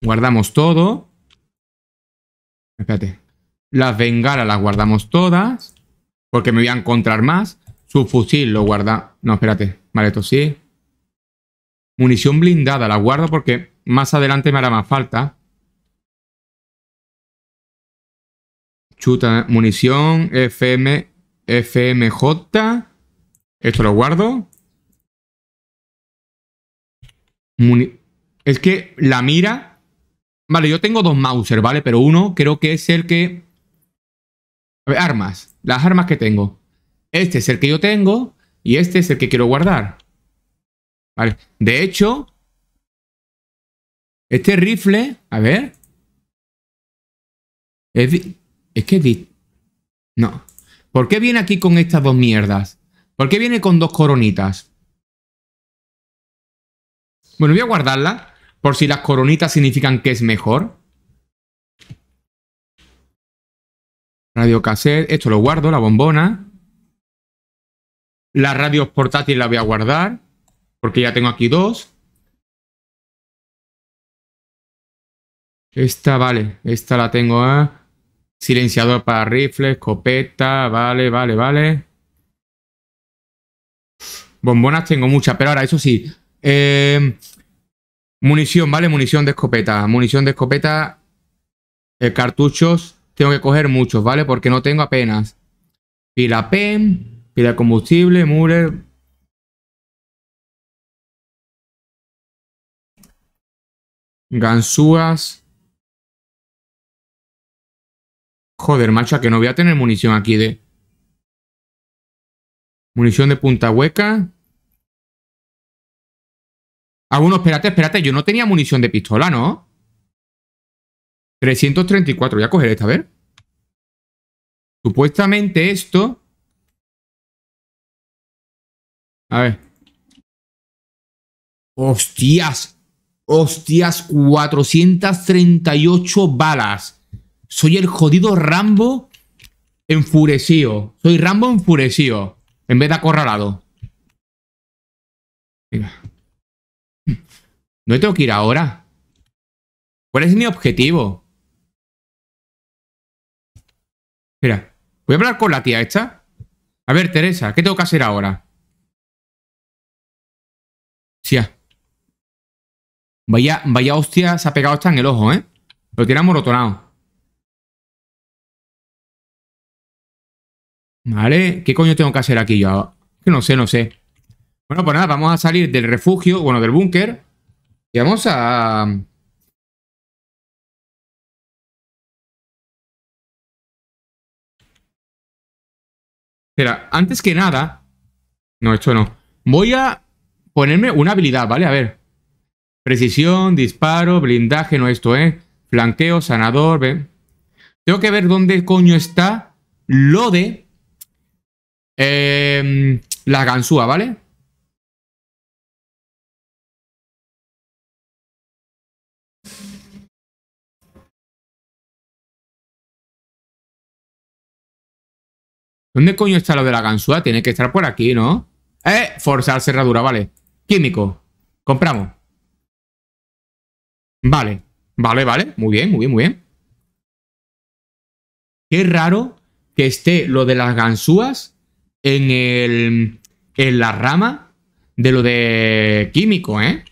Guardamos todo. Espérate. Las bengalas las guardamos todas. Porque me voy a encontrar más. Su fusil lo guarda. No, espérate. Vale, esto sí. Munición blindada la guardo porque más adelante me hará más falta. Chuta, munición, FM, FMJ. Esto lo guardo. es que la mira... Vale, yo tengo dos Mauser, ¿vale? Pero uno creo que es el que... A ver, armas. Las armas que tengo. Este es el que yo tengo y este es el que quiero guardar. Vale. De hecho, este rifle, a ver. Es es que No. ¿Por qué viene aquí con estas dos mierdas? ¿Por qué viene con dos coronitas? Bueno, voy a guardarla. Por si las coronitas significan que es mejor. Radio cassette. Esto lo guardo, la bombona. Las radios portátiles las voy a guardar. Porque ya tengo aquí dos. Esta, vale. Esta la tengo. ¿eh? Silenciador para rifles, escopeta, vale, vale, vale. Bombonas tengo muchas, pero ahora eso sí. Eh, munición, ¿vale? Munición de escopeta. Munición de escopeta. Eh, cartuchos. Tengo que coger muchos, ¿vale? Porque no tengo apenas. Pila PEN, pila de combustible, mure. gansúas Joder, macho, que no voy a tener munición aquí de... Munición de punta hueca. Ah, espérate, espérate. Yo no tenía munición de pistola, ¿no? 334. Voy a coger esta, a ver. Supuestamente esto... A ver. ¡Hostias! ¡Hostias! 438 balas. Soy el jodido Rambo enfurecido. Soy Rambo enfurecido. En vez de acorralado. Venga. No tengo que ir ahora. ¿Cuál es mi objetivo? Mira, voy a hablar con la tía esta. A ver, Teresa, ¿qué tengo que hacer ahora? Sí. Vaya, vaya hostia, se ha pegado esta en el ojo, ¿eh? Lo tiene amorotonado. ¿Vale? ¿Qué coño tengo que hacer aquí yo? Que no sé, no sé. Bueno, pues nada, vamos a salir del refugio, bueno, del búnker. Y vamos a... Espera, antes que nada... No, esto no. Voy a ponerme una habilidad, ¿vale? A ver. Precisión, disparo, blindaje, no esto, ¿eh? Flanqueo, sanador, ¿ven? Tengo que ver dónde coño está lo de eh, la ganzúa, ¿vale? ¿Dónde coño está lo de la ganzúa? Tiene que estar por aquí, ¿no? Eh, forzar cerradura, vale. Químico. Compramos. Vale. Vale, vale. Muy bien, muy bien, muy bien. Qué raro que esté lo de las ganzúas en, la rama de lo de químico, ¿eh?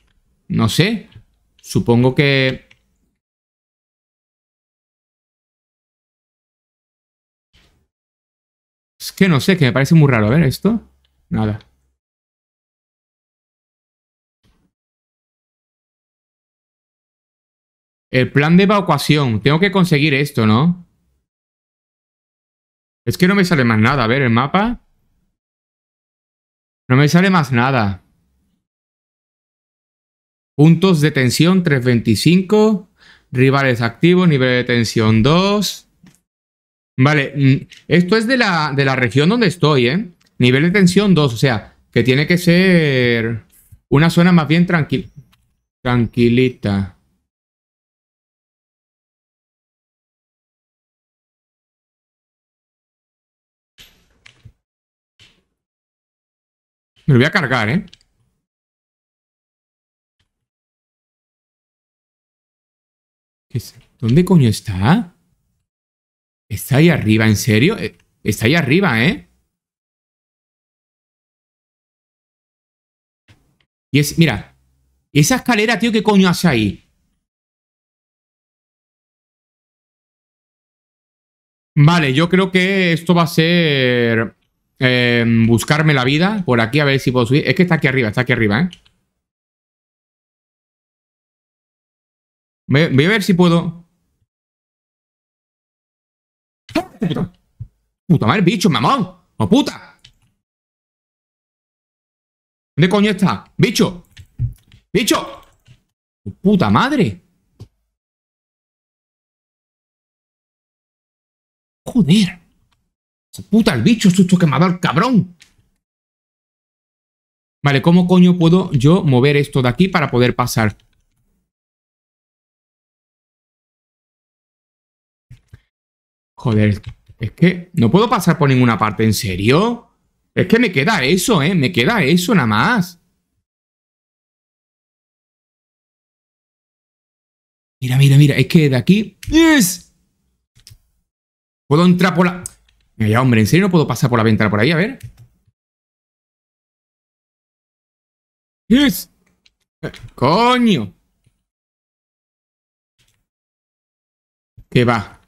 No sé. Supongo que... Es que no sé, que me parece muy raro. ver, esto. Nada. El plan de evacuación. Tengo que conseguir esto, ¿no? Es que no me sale más nada. A ver, el mapa. No me sale más nada. Puntos de tensión 325. Rivales activos, nivel de tensión 2. Vale, mm, esto es de la, de la región donde estoy, ¿eh? Nivel de tensión 2, o sea, que tiene que ser una zona más bien tranquila. tranquilita. Me lo voy a cargar, ¿eh? ¿Dónde coño está? ¿Está ahí arriba, en serio? Eh, está ahí arriba, ¿eh? Y es, mira, esa escalera, tío, ¿qué coño hace ahí? Vale, yo creo que esto va a ser Em, buscarme la vida por aquí a ver si puedo subir. Es que está aquí arriba, está aquí arriba, ¿eh? Voy, a ver si puedo... ¡Puta, madre, bicho, mamón! ¡Oh, puta! ¿Dónde coño está? ¡Bicho! ¡Bicho! ¡Puta madre! ¡Joder! Puta, el bicho, susto que me ha dado el cabrón. Vale, ¿cómo coño puedo yo mover esto de aquí para poder pasar? Joder, es que no puedo pasar por ninguna parte, ¿en serio? Es que me queda eso, ¿eh? Me queda eso nada más. Mira, mira, mira, es que de aquí... ¡Yes! Puedo entrar por la... Ya, hombre, ¿en serio no puedo pasar por la ventana por ahí? A ver. es? ¡Coño! ¿Qué va?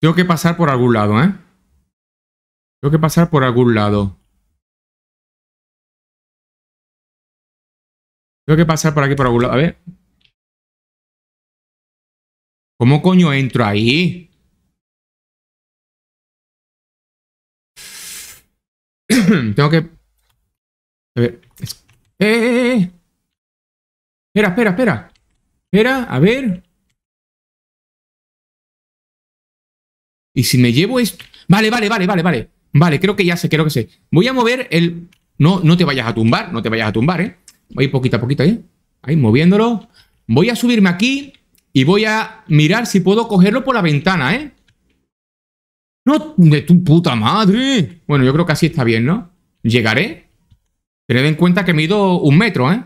Tengo que pasar por algún lado, ¿eh? Tengo que pasar por algún lado. Tengo que pasar por aquí por algún lado. A ver. ¿Cómo coño entro ahí? Tengo que... A ver... Eh, eh, eh, ¡Eh, Espera, espera, espera. Espera, a ver. Y si me llevo esto... Vale, vale, vale, vale, vale. Vale, creo que ya sé, creo que sé. Voy a mover el... No, no te vayas a tumbar, no te vayas a tumbar, ¿eh? Voy poquito a poquito ahí. ¿eh? Ahí, moviéndolo. Voy a subirme aquí y voy a mirar si puedo cogerlo por la ventana, ¿eh? ¡No! ¡De tu puta madre! Bueno, yo creo que así está bien, ¿no? ¿Llegaré? Tened en cuenta que mido un metro, ¿eh?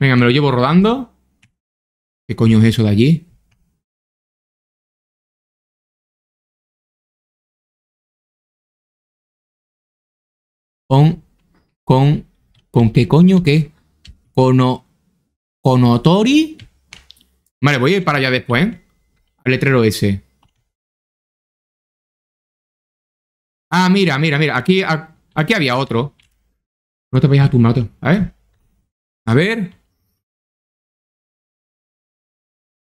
Venga, me lo llevo rodando. ¿Qué coño es eso de allí? Con... Con... ¿Con qué coño qué? Kono, Konotori. Vale, voy a ir para allá después. ¿eh? Al letrero ese. Ah, mira, mira, mira. Aquí, aquí había otro. No te vayas a tu otro. A ver. A ver.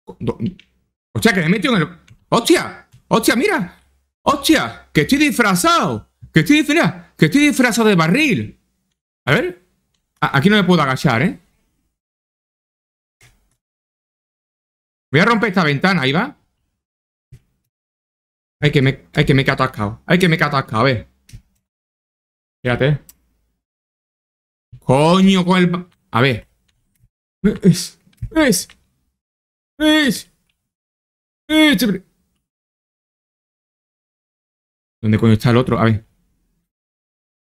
O sea, que me he metido en el... ¡Hostia! ¡Hostia, mira! ¡Hostia! ¡Que estoy disfrazado! ¡Que estoy disfrazado! ¡Que estoy disfrazado de barril! A ver. Aquí no me puedo agachar, ¿eh? Voy a romper esta ventana, ahí va. Hay que me, hay que me he atascado. Hay que me he atascado, a ver. Fíjate. Coño, con el... A ver. Es, es, es, ¿Dónde coño está el otro? A ver.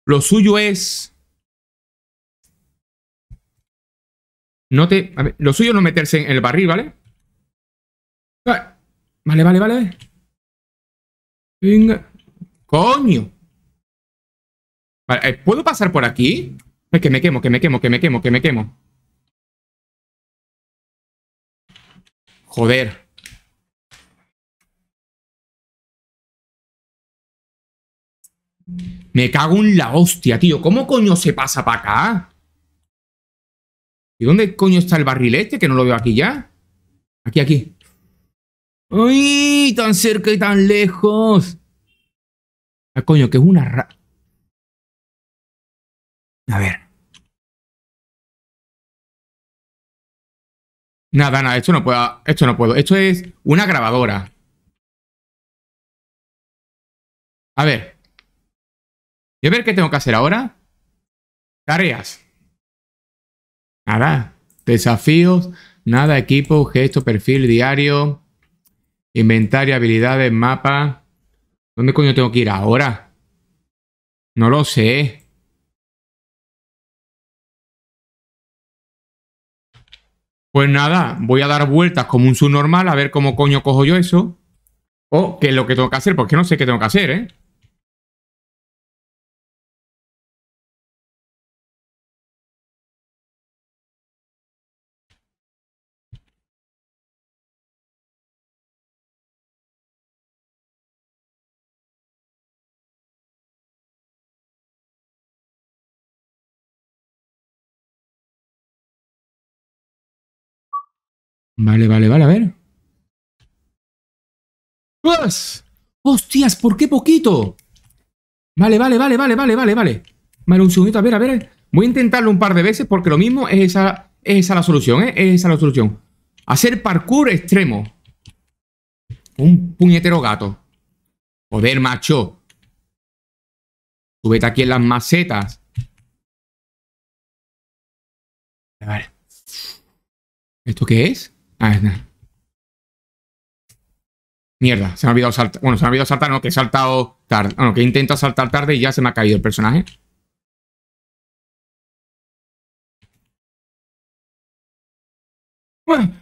Lo suyo es... No te... A ver, lo suyo no meterse en el barril, ¿vale? Ah, vale, vale, vale. Venga. Coño. Eh, ¿puedo pasar por aquí? que me quemo, que me quemo, que me quemo, que me quemo. Joder. Me cago en la hostia, tío. ¿Cómo coño se pasa para acá? ¿Y dónde coño está el barril este? Que no lo veo aquí ya. Aquí, aquí. ¡Uy! Tan cerca y tan lejos. Ah, coño, que es una ra... A ver. Nada, nada, esto no puedo. Esto no puedo. Esto es una grabadora. A ver. Y a ver qué tengo que hacer ahora. Tareas. Nada, Desafíos, nada, equipo, gesto, perfil, diario, inventario, habilidades, mapa. ¿Dónde coño tengo que ir ahora? No lo sé. Pues nada, voy a dar vueltas como un subnormal a ver cómo coño cojo yo eso. O qué es lo que tengo que hacer, porque no sé qué tengo que hacer, ¿eh? Vale, vale, vale, a ver. ¡Hostias! ¿Por qué poquito? Vale, vale, vale, vale, vale, vale, vale. Vale, un segundito, a ver, a ver. Voy a intentarlo un par de veces porque lo mismo es esa, es la solución, ¿eh? Es esa la solución. Hacer parkour extremo. Un puñetero gato. Joder, macho. Súbete aquí en las macetas. Vale. ¿Esto qué es? A ah, Mierda, se me ha olvidado saltar. Bueno, se me ha olvidado saltar, no, que he saltado tarde. Bueno, que intento saltar tarde y ya se me ha caído el personaje.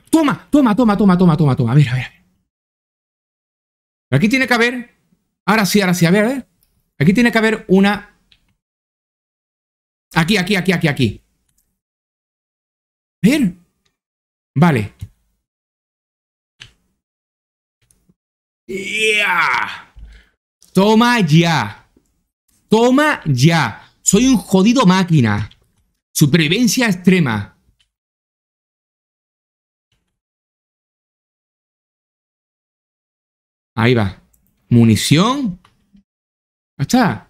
Toma, toma, toma, toma, toma, toma, toma. A ver, a ver. Aquí tiene que haber. Ahora sí, ahora sí, a ver, a ver. Aquí tiene que haber una. Aquí, aquí, aquí, aquí, aquí. A ver. Vale. Ya, Toma ya. Toma ya. Soy un jodido máquina. Supervivencia extrema. Ahí va. Munición. Ahí está.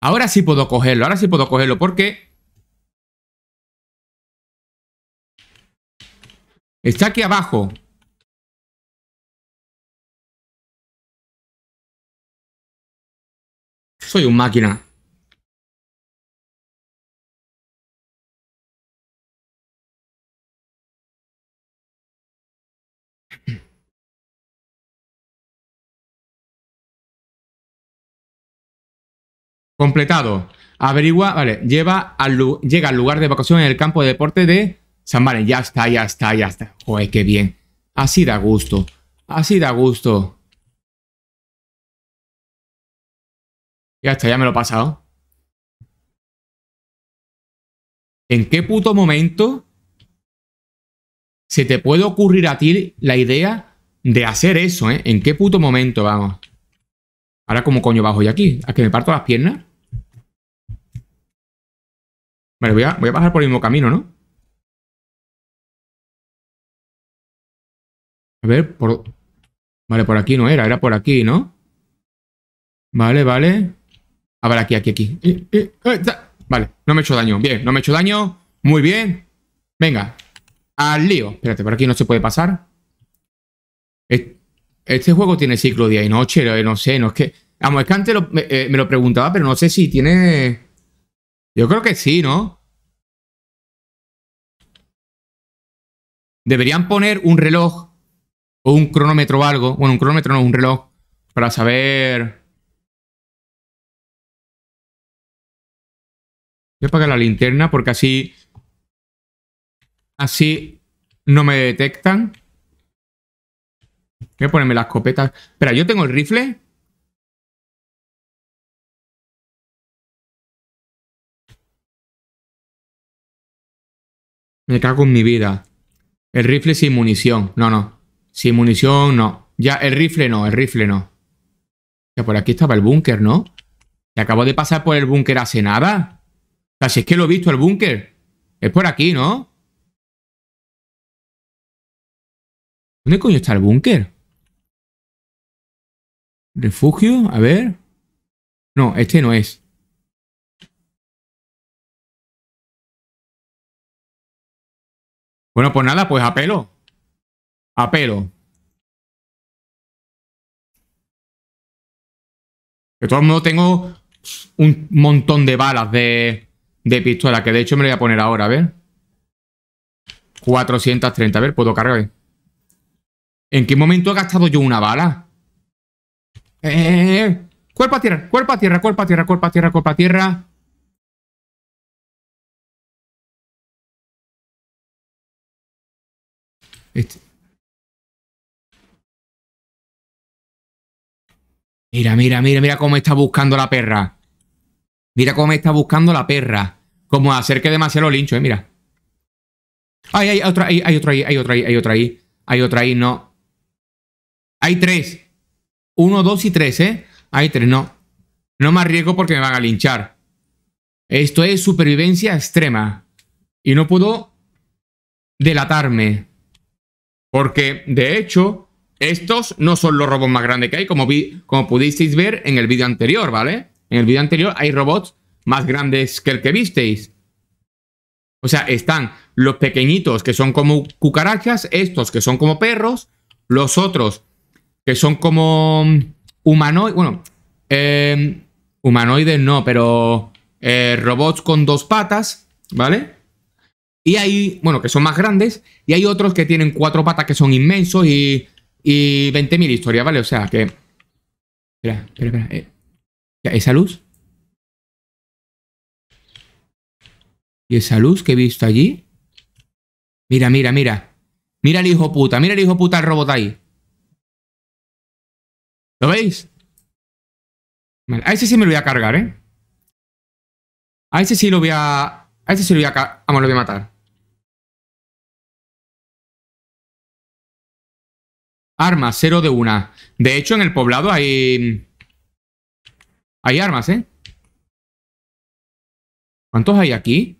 Ahora sí puedo cogerlo, ahora sí puedo cogerlo porque Está aquí abajo. Soy un máquina. Completado. Averigua, vale, lleva al, llega al lugar de evacuación en el campo de deporte de Samara, ya está, ya está, ya está. Joder, qué bien. Así da gusto. Así da gusto. Ya está, ya me lo he pasado. ¿En qué puto momento se te puede ocurrir a ti la idea de hacer eso, eh? ¿En qué puto momento, vamos? Ahora, ¿cómo coño bajo yo aquí? ¿A que me parto las piernas? Vale, voy a, voy a bajar por el mismo camino, ¿no? ver, por... Vale, por aquí no era, era por aquí, ¿no? Vale, vale. A ah, ver, aquí, aquí, aquí. Eh, eh, eh, vale, no me he hecho daño. Bien, no me he hecho daño. Muy bien. Venga, al lío. Espérate, por aquí no se puede pasar. Este juego tiene ciclo día y noche, no sé, no es que... Vamos, es que antes me lo preguntaba, pero no sé si tiene... Yo creo que sí, ¿no? Deberían poner un reloj o un cronómetro o algo, bueno, un cronómetro no, un reloj, para saber... Voy a apagar la linterna porque así... Así no me detectan. Voy a ponerme las copetas. Espera, ¿yo tengo el rifle? Me cago en mi vida. El rifle sin munición. No, no. Sin munición, no. Ya, el rifle no, el rifle no. Ya por aquí estaba el búnker, ¿no? Se acabó de pasar por el búnker hace nada. O sea, si es que lo he visto el búnker. Es por aquí, ¿no? ¿Dónde coño está el búnker? Refugio, a ver. No, este no es. Bueno, pues nada, pues apelo. Ah, pelo. De todos modos, tengo un montón de balas de, pistola, que de hecho me lo voy a poner ahora, a ver. 430, a ver, puedo cargar. ¿En qué momento he gastado yo una bala? Eh, eh, eh, eh, Cuerpo a tierra, cuerpo a tierra, cuerpo a tierra, cuerpo a tierra, cuerpo a tierra. Este. Mira, mira, mira, mira cómo está buscando la perra. Mira cómo está buscando la perra. Como acerque demasiado lincho, eh, mira. Ay, hay otra ahí, hay otra ahí, hay otra ahí, hay otra ahí. Hay otra ahí, no. Hay tres. Uno, dos y tres, ¿eh? Hay tres, no. No me arriesgo porque me van a linchar. Esto es supervivencia extrema. Y no puedo delatarme. Porque, de hecho, estos no son los robots más grandes que hay, como, vi, como pudisteis ver en el vídeo anterior, ¿vale? En el vídeo anterior hay robots más grandes que el que visteis. O sea, están los pequeñitos que son como cucarachas, estos que son como perros, los otros que son como humanoides, bueno, eh, humanoides no, pero eh, robots con dos patas, ¿vale? Y hay, bueno, que son más grandes, y hay otros que tienen cuatro patas que son inmensos y y 20.000 historias, ¿vale? O sea que... Espera, espera, espera. Eh, ¿Esa luz? ¿Y esa luz que he visto allí? Mira, mira, mira. Mira el hijo puta, mira el hijo puta el robot ahí. ¿Lo veis? Vale, a ese sí me lo voy a cargar, ¿eh? A ese sí lo voy a... A ese sí lo voy a... Vamos, lo voy a matar. Armas, cero de una. De hecho, en el poblado hay... Hay armas, ¿eh? ¿Cuántos hay aquí?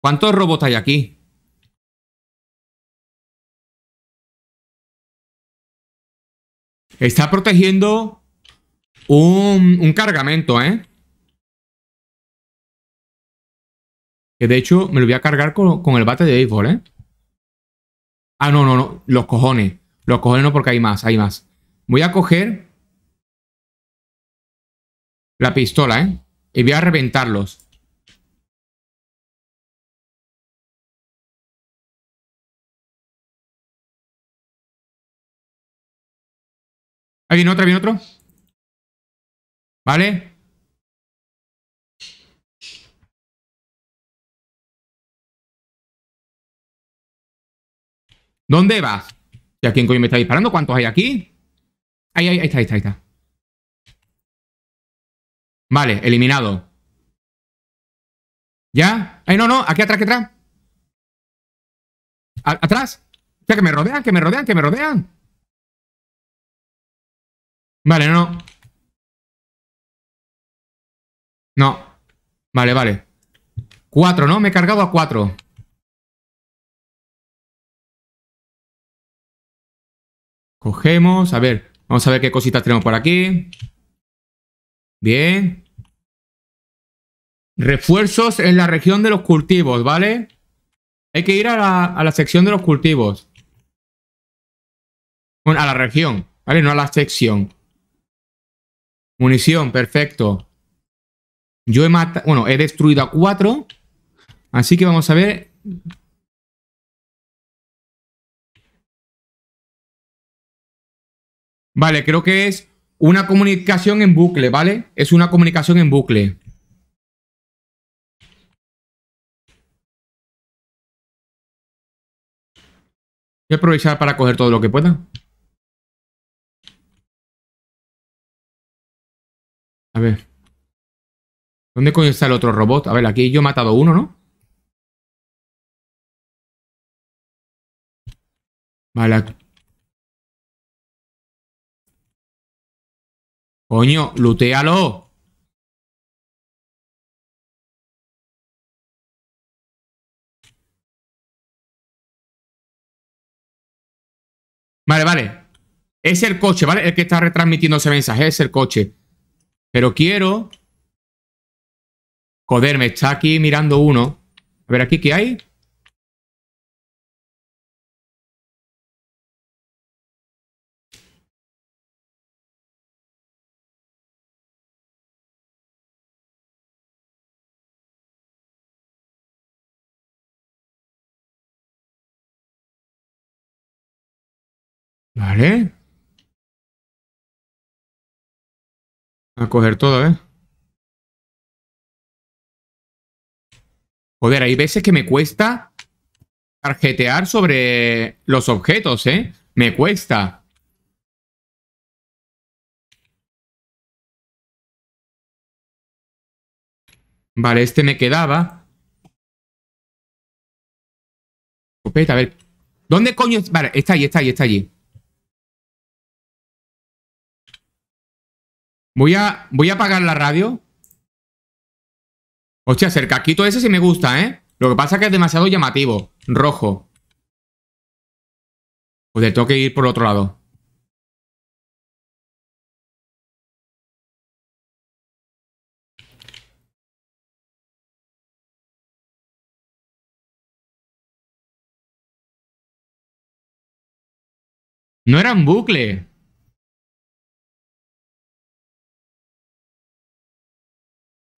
¿Cuántos robots hay aquí? Está protegiendo un, un cargamento, ¿eh? Que de hecho me lo voy a cargar con, el bate de béisbol, ¿eh? Ah, no, no, no. Los cojones. Los cojones no porque hay más, hay más. Voy a coger la pistola, ¿eh? Y voy a reventarlos. Ahí viene otro, viene otro. ¿Vale? ¿Dónde vas? ¿Y a quién coño me está disparando? ¿Cuántos hay aquí? Ahí, ahí, ahí está, ahí está, ahí está. Vale, eliminado. ¿Ya? Ay, no, no, aquí atrás, aquí atrás. atrás. Ya, que me rodean, que me rodean, que me rodean. Vale, no. No. Vale, vale. Cuatro, ¿no? Me he cargado a cuatro. Cogemos, a ver, vamos a ver qué cositas tenemos por aquí. Bien. Refuerzos en la región de los cultivos, ¿vale? Hay que ir a la, sección de los cultivos. Bueno, a la región, ¿vale? No a la sección. Munición, perfecto. Yo he matado, bueno, he destruido a cuatro. Así que vamos a ver Vale, creo que es una comunicación en bucle, ¿vale? Es una comunicación en bucle. Voy a aprovechar para coger todo lo que pueda. A ver. ¿Dónde coño está el otro robot? A ver, aquí yo he matado uno, ¿no? Vale, Coño, lutealo. Vale, vale. Es el coche, ¿vale? El que está retransmitiendo ese mensaje es el coche. Pero quiero... Joder, me está aquí mirando uno. A ver, ¿aquí qué hay? A coger todo, ¿eh? Joder, hay veces que me cuesta tarjetear sobre los objetos, ¿eh? Me cuesta. Vale, este me quedaba. Escopeta, a ver. ¿Dónde coño? Vale, está allí, está ahí, está allí. Voy a, voy a apagar la radio. Hostia, el casquito ese sí me gusta, ¿eh? Lo que pasa es que es demasiado llamativo. Rojo. Pues tengo que ir por el otro lado. No era un bucle.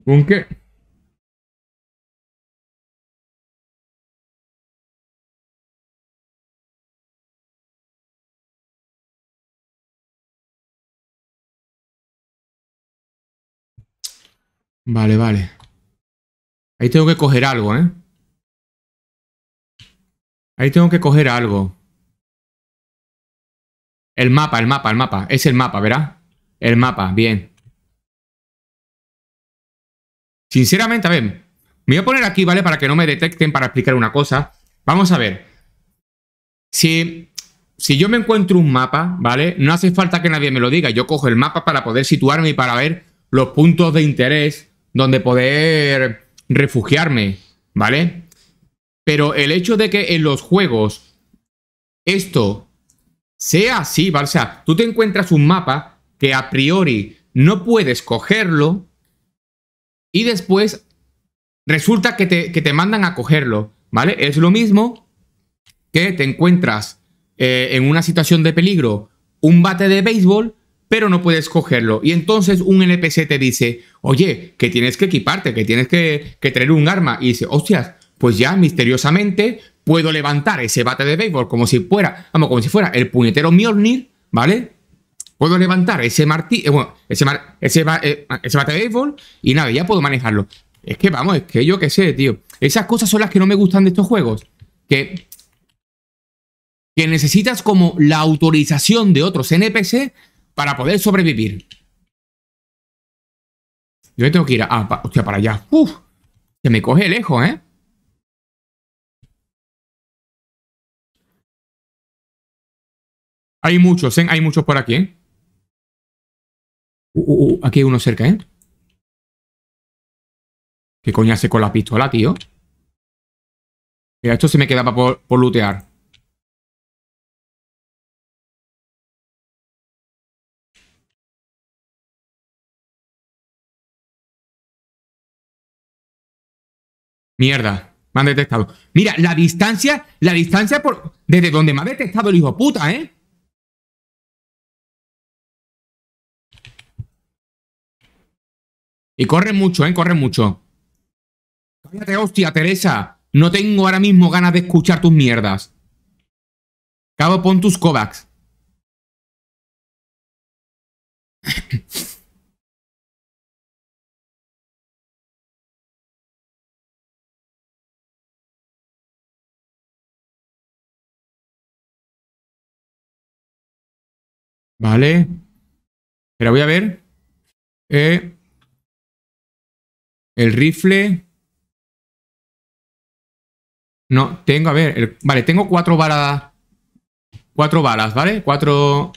¿Un qué? Vale, vale. Ahí tengo que coger algo, ¿eh? Ahí tengo que coger algo. El mapa, el mapa, el mapa. Es el mapa, ¿verdad? El mapa, bien. Sinceramente, a ver, me voy a poner aquí, ¿vale? Para que no me detecten para explicar una cosa. Vamos a ver. Si, si yo me encuentro un mapa, ¿vale? No hace falta que nadie me lo diga. Yo cojo el mapa para poder situarme y para ver los puntos de interés donde poder refugiarme, ¿vale? Pero el hecho de que en los juegos esto sea así, ¿vale? O sea, tú te encuentras un mapa que a priori no puedes cogerlo, y después resulta que te, que te mandan a cogerlo, ¿vale? Es lo mismo que te encuentras eh, en una situación de peligro un bate de béisbol, pero no puedes cogerlo. Y entonces un NPC te dice, oye, que tienes que equiparte, que tienes que, que traer un arma. Y dice, hostias, pues ya misteriosamente puedo levantar ese bate de béisbol como si fuera, vamos, como si fuera el puñetero Mjolnir, ¿vale? puedo levantar ese martí... Eh, bueno, ese, eh, ah, ese, bate de béisbol y nada, ya puedo manejarlo. Es que vamos, es que yo qué sé, tío. Esas cosas son las que no me gustan de estos juegos. Que, que necesitas como la autorización de otros NPC para poder sobrevivir. Yo tengo que ir a... Ah, hostia, para allá. Uf, se me coge lejos, ¿eh? Hay muchos, ¿eh? Hay muchos por aquí, ¿eh? Uh, uh, uh, aquí hay uno cerca, ¿eh? ¿Qué coño hace con la pistola, tío? Mira, esto se me quedaba por, lootear. Mierda. Me han detectado. Mira, la distancia, la distancia por... Desde donde me ha detectado el hijo puta, ¿eh? Y corre mucho, ¿eh? Corre mucho. Cállate, hostia, Teresa. No tengo ahora mismo ganas de escuchar tus mierdas. Cabo, pon tus Kovacs. vale. Pero voy a ver. Eh... El rifle. No, tengo, a ver. vale, tengo cuatro balas. Cuatro balas, ¿vale? Cuatro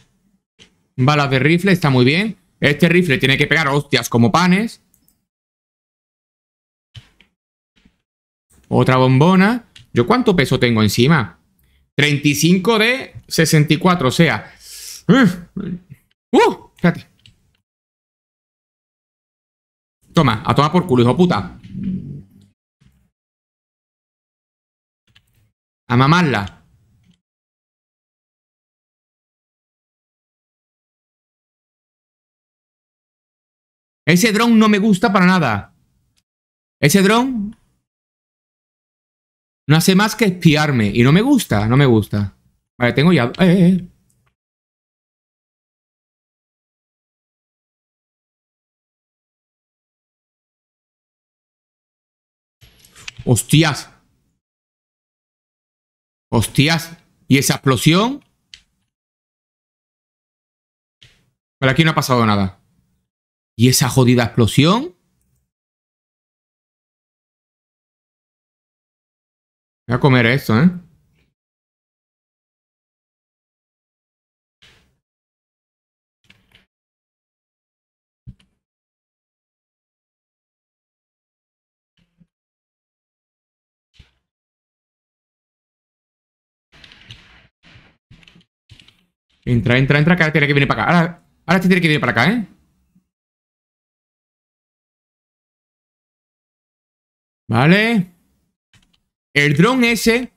balas de rifle, está muy bien. Este rifle tiene que pegar hostias como panes. Otra bombona. ¿Yo cuánto peso tengo encima? 35 de 64, o sea. Uh, espérate. Toma, a tomar por culo, hijo puta. A mamarla. Ese dron no me gusta para nada. Ese dron no hace más que espiarme. Y no me gusta, no me gusta. Vale, tengo ya... eh. eh, eh. hostias. Hostias. Y esa explosión. Pero aquí no ha pasado nada. Y esa jodida explosión. Voy a comer esto, ¿eh? Entra, entra, entra, que ahora tiene que venir para acá. Ahora, ahora tiene que venir para acá, ¿eh? Vale. El dron ese,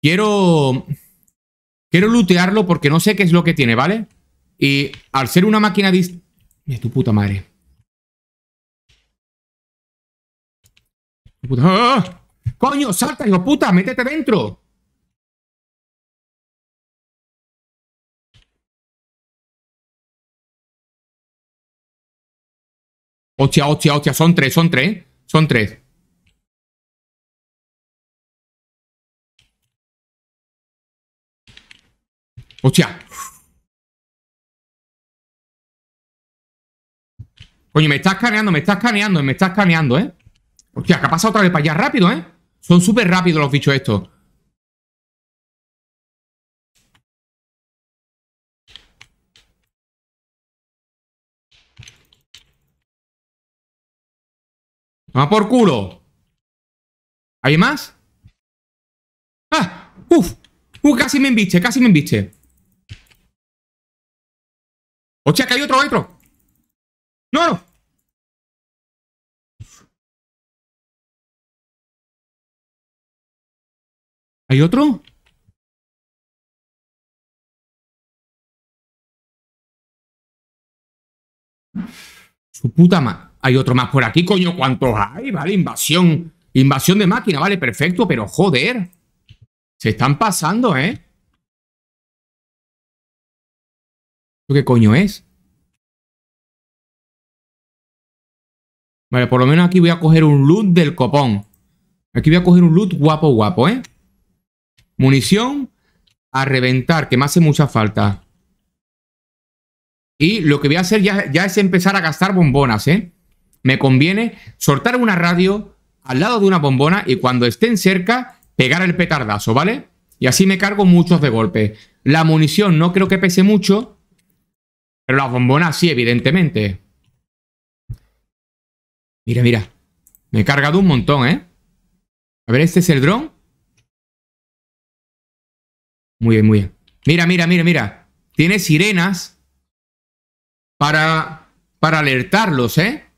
quiero... Quiero lootearlo porque no sé qué es lo que tiene, ¿vale? Y al ser una máquina... Dis... Mira, tu puta madre. ¡Ah! ¡Ah! ¡Ah! ¡Coño, salta, hijo puta! ¡Métete dentro! Hostia, hostia, hostia. Son tres, son tres. Son tres. Hostia. Coño, me está escaneando, me está escaneando, me está escaneando, ¿eh? Hostia, que ha pasado otra vez para allá rápido, ¿eh? Son súper rápidos los bichos estos. Más por culo. ¿Hay más? ¡Ah! ¡Uf! ¡Uf! Uh, casi me embiche, casi me embiche. ¡Hostia, que hay otro, hay otro! ¡No, no! ¿Hay otro? Su puta madre. Hay otro más por aquí, coño, ¿cuántos hay? Vale, invasión. Invasión de máquina, vale, perfecto, pero joder. Se están pasando, ¿eh? qué coño es? Vale, por lo menos aquí voy a coger un loot del copón. Aquí voy a coger un loot guapo, guapo, ¿eh? Munición a reventar, que me hace mucha falta. Y lo que voy a hacer ya, es empezar a gastar bombonas, ¿eh? Me conviene soltar una radio al lado de una bombona y cuando estén cerca, pegar el petardazo, ¿vale? Y así me cargo muchos de golpe. La munición no creo que pese mucho, pero las bombonas sí, evidentemente. Mira, mira. Me he cargado un montón, ¿eh? A ver, este es el dron. Muy bien, muy bien. Mira, mira, mira, mira. Tiene sirenas para, para alertarlos, ¿eh?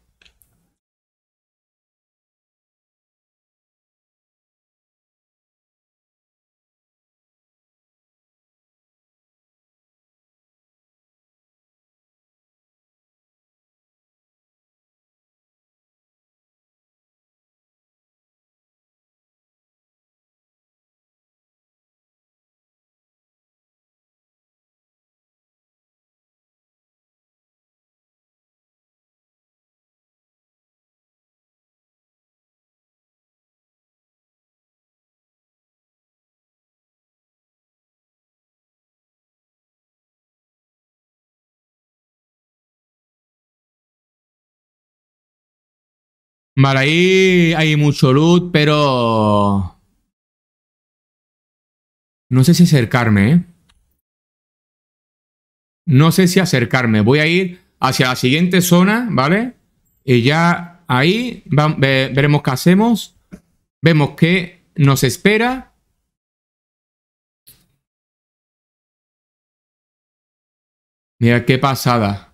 Vale, ahí hay mucho loot, pero... No sé si acercarme, ¿eh? No sé si acercarme. Voy a ir hacia la siguiente zona, ¿vale? Y ya ahí veremos qué hacemos. Vemos qué nos espera. Mira qué pasada.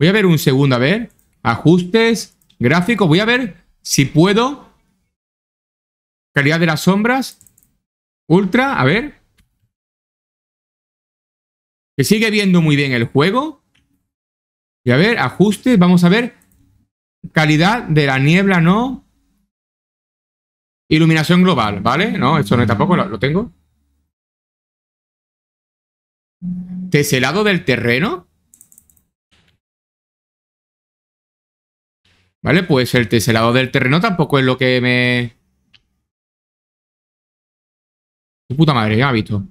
Voy a ver un segundo, a ver. Ajustes, gráficos. Voy a ver si puedo. Calidad de las sombras. Ultra, a ver. Se sigue viendo muy bien el juego. Y a ver, ajustes. Vamos a ver. Calidad de la niebla, no. Iluminación global, ¿vale? No, eso no tampoco lo tengo. Teselado del terreno. Vale, pues el teselado del terreno tampoco es lo que me... Tu puta madre, ya me ha visto.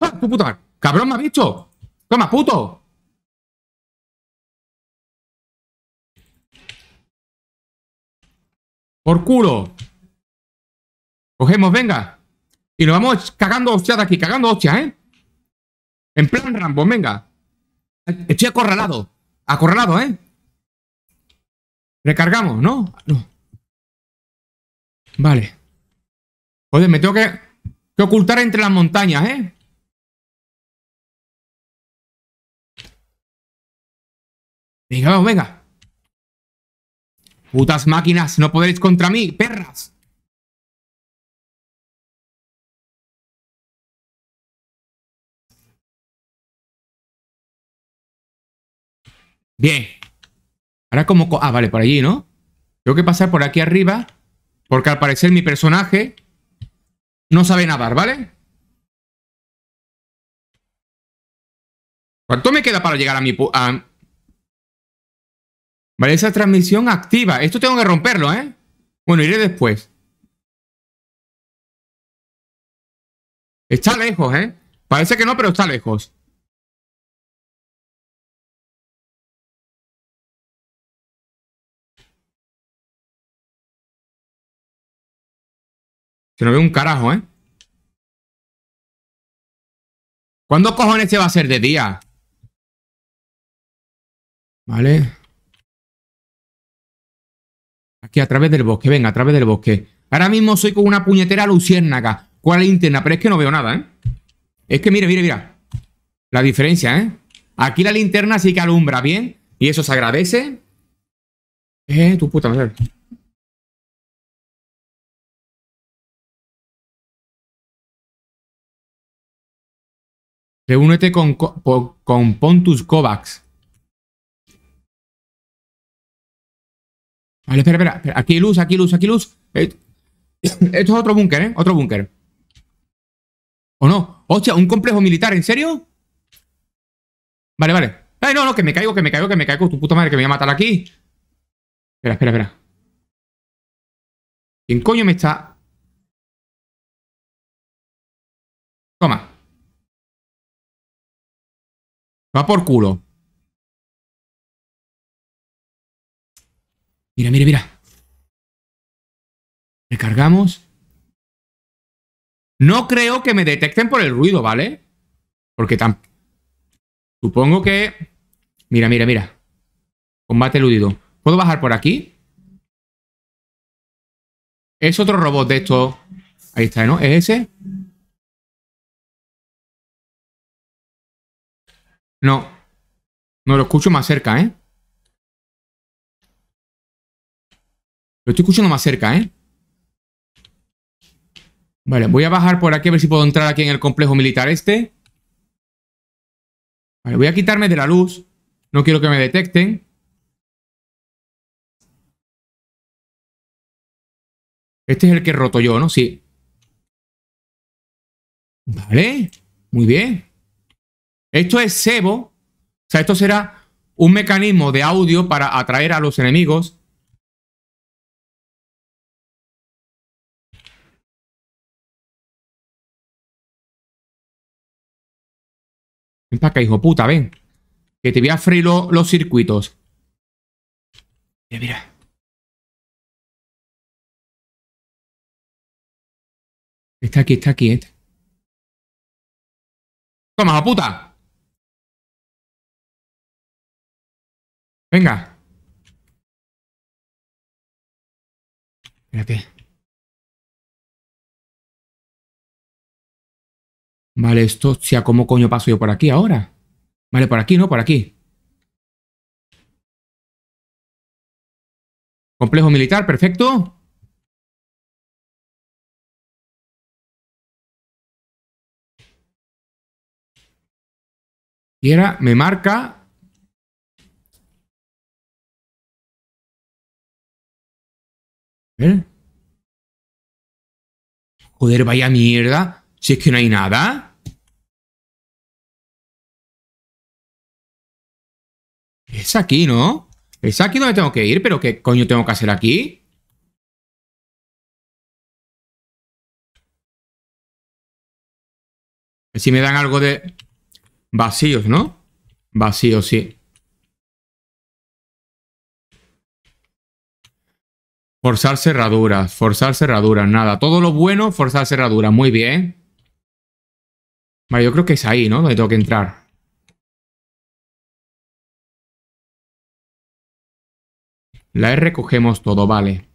¡Ah, tu puta ¡Cabrón, me ha visto! ¡Toma, puto! Por culo. Cogemos, venga. Y lo vamos cagando hostias de aquí, cagando hostias, ¿eh? En plan Rambo, venga. Estoy acorralado. Acorralado, ¿eh? Recargamos, ¿no? No. Vale. Joder, me tengo que, que ocultar entre las montañas, ¿eh? Venga, vamos, venga. Putas máquinas, no podréis contra mí, perras. Bien. Ahora como... Ah, vale, por allí, ¿no? Tengo que pasar por aquí arriba. Porque al parecer mi personaje no sabe nadar, ¿vale? ¿Cuánto me queda para llegar a mi... A, Vale, esa transmisión activa. Esto tengo que romperlo, ¿eh? Bueno, iré después. Está lejos, ¿eh? Parece que no, pero está lejos. Se no ve un carajo, ¿eh? ¿Cuándo cojones se va a hacer de día? Vale. Aquí, a través del bosque, venga, a través del bosque. Ahora mismo soy con una puñetera luciérnaga. Con la linterna? Pero es que no veo nada, ¿eh? Es que mire, mire, mira. La diferencia, ¿eh? Aquí la linterna sí que alumbra bien. Y eso se agradece. Eh, tu puta madre. Reúnete con Pontus Kovacs. Vale, espera, espera, Aquí luz, aquí luz, aquí luz. Eh, esto es otro búnker, ¿eh? Otro búnker. ¿O no? Hostia, un complejo militar, ¿en serio? Vale, vale. ¡Ay, no, no! Que me caigo, que me caigo, que me caigo. Tu puta madre, que me voy a matar aquí. Espera, espera, espera. ¿Quién coño me está...? Toma. Va por culo. Mira, mira, mira. Recargamos. No creo que me detecten por el ruido, ¿vale? Porque tan... Supongo que... Mira, mira, mira. Combate eludido. ¿Puedo bajar por aquí? Es otro robot de estos. Ahí está, ¿no? ¿Es ese? No. No lo escucho más cerca, ¿eh? Lo estoy escuchando más cerca, ¿eh? Vale, voy a bajar por aquí a ver si puedo entrar aquí en el complejo militar este. Vale, voy a quitarme de la luz. No quiero que me detecten. Este es el que he roto yo, ¿no? Sí. Vale, muy bien. Esto es cebo. O sea, esto será un mecanismo de audio para atraer a los enemigos. Ven para acá, hijo puta, ven. Que te voy a freír los circuitos. Mira, mira. Está aquí, está aquí, eh. Toma, hijo puta. Venga. Espérate. Vale, esto, o sea, ¿cómo coño paso yo por aquí ahora? Vale, por aquí, ¿no? Por aquí. Complejo militar, perfecto. Y ahora me marca. ¿Eh? Joder, vaya mierda. Si es que no hay nada. Es aquí, ¿no? Es aquí donde tengo que ir, pero ¿qué coño tengo que hacer aquí? Si me dan algo de... Vacíos, ¿no? Vacíos, sí. Forzar cerraduras, forzar cerraduras, nada. Todo lo bueno, forzar cerraduras. Muy bien. Vale, yo creo que es ahí, ¿no? Donde tengo que entrar. La e R cogemos todo, vale.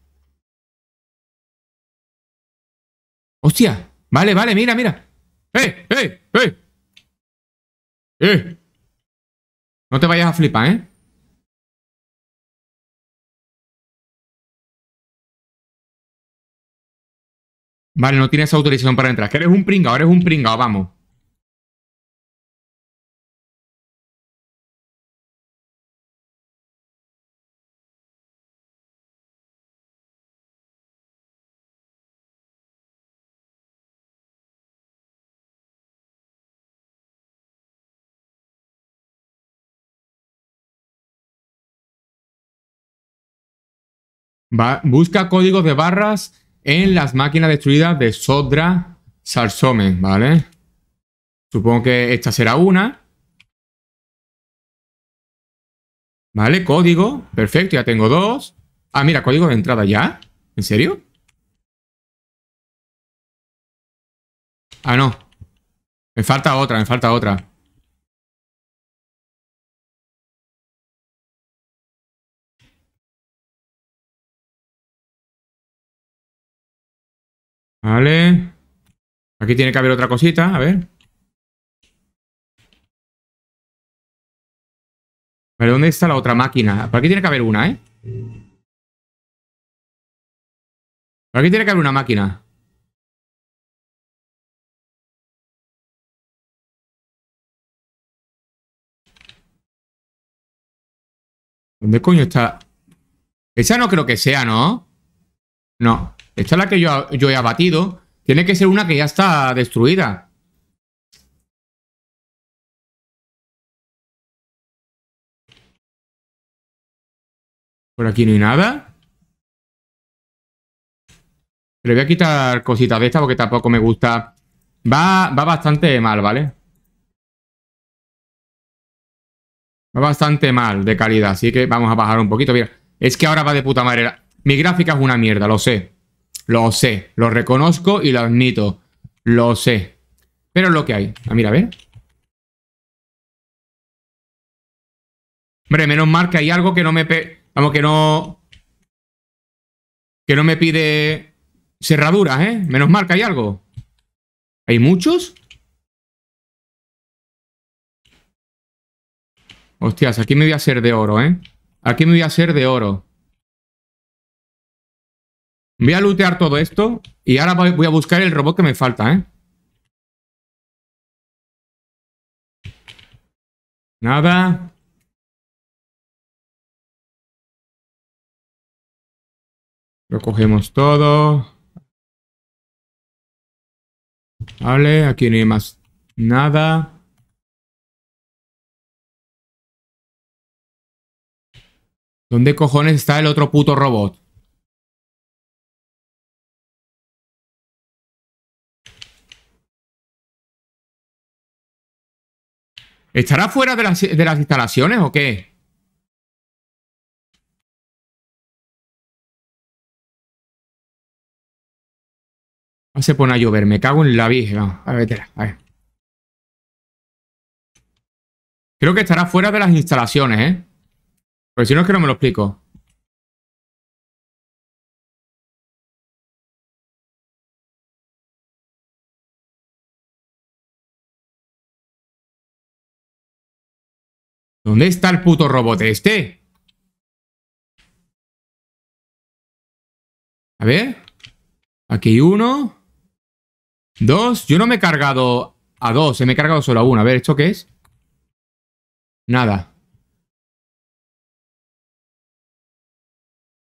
¡Hostia! Vale, vale, mira, mira. ¡Eh, eh, eh! ¡Eh! No te vayas a flipar, ¿eh? Vale, no tienes autorización para entrar. Que eres un pringao, eres un pringao, vamos. busca códigos de barras en las máquinas destruidas de Sodra Sarsomen, ¿vale? Supongo que esta será una. Vale, código. Perfecto, ya tengo dos. Ah, mira, código de entrada ya. ¿En serio? Ah, no. Me falta otra, me falta otra. Vale. Aquí tiene que haber otra cosita, a ver. ver, ¿dónde está la otra máquina? Por aquí tiene que haber una, ¿eh? Por aquí tiene que haber una máquina. ¿Dónde coño está? Esa no creo que sea, ¿no? No. Esta es la que yo, yo he abatido. Tiene que ser una que ya está destruida. Por aquí no hay nada. Pero voy a quitar cositas de esta porque tampoco me gusta. Va, va bastante mal, ¿vale? Va bastante mal de calidad, así que vamos a bajar un poquito. Mira, es que ahora va de puta madre. Mi gráfica es una mierda, lo sé. Lo sé, lo reconozco y lo admito. Lo sé. Pero lo que hay. a ah, mira, a ver. Hombre, menos mal que hay algo que no me... Vamos, que no... Que no me pide cerraduras, ¿eh? Menos mal que hay algo. ¿Hay muchos? Hostias, aquí me voy a hacer de oro, ¿eh? Aquí me voy a hacer de oro. Voy a lootear todo esto y ahora voy a buscar el robot que me falta, ¿eh? Nada. Lo cogemos todo. Vale, aquí no hay más nada. ¿Dónde cojones está el otro puto robot? ¿Estará fuera de las, de las instalaciones o qué? No ah, se pone a llover, me cago en la vieja. Ah, a ver, a ver. Creo que estará fuera de las instalaciones, ¿eh? Porque si no es que no me lo explico. ¿Dónde está el puto robot este? A ver. Aquí uno. Dos. Yo no me he cargado a dos. Eh, me he cargado solo a uno. A ver, ¿esto qué es? Nada.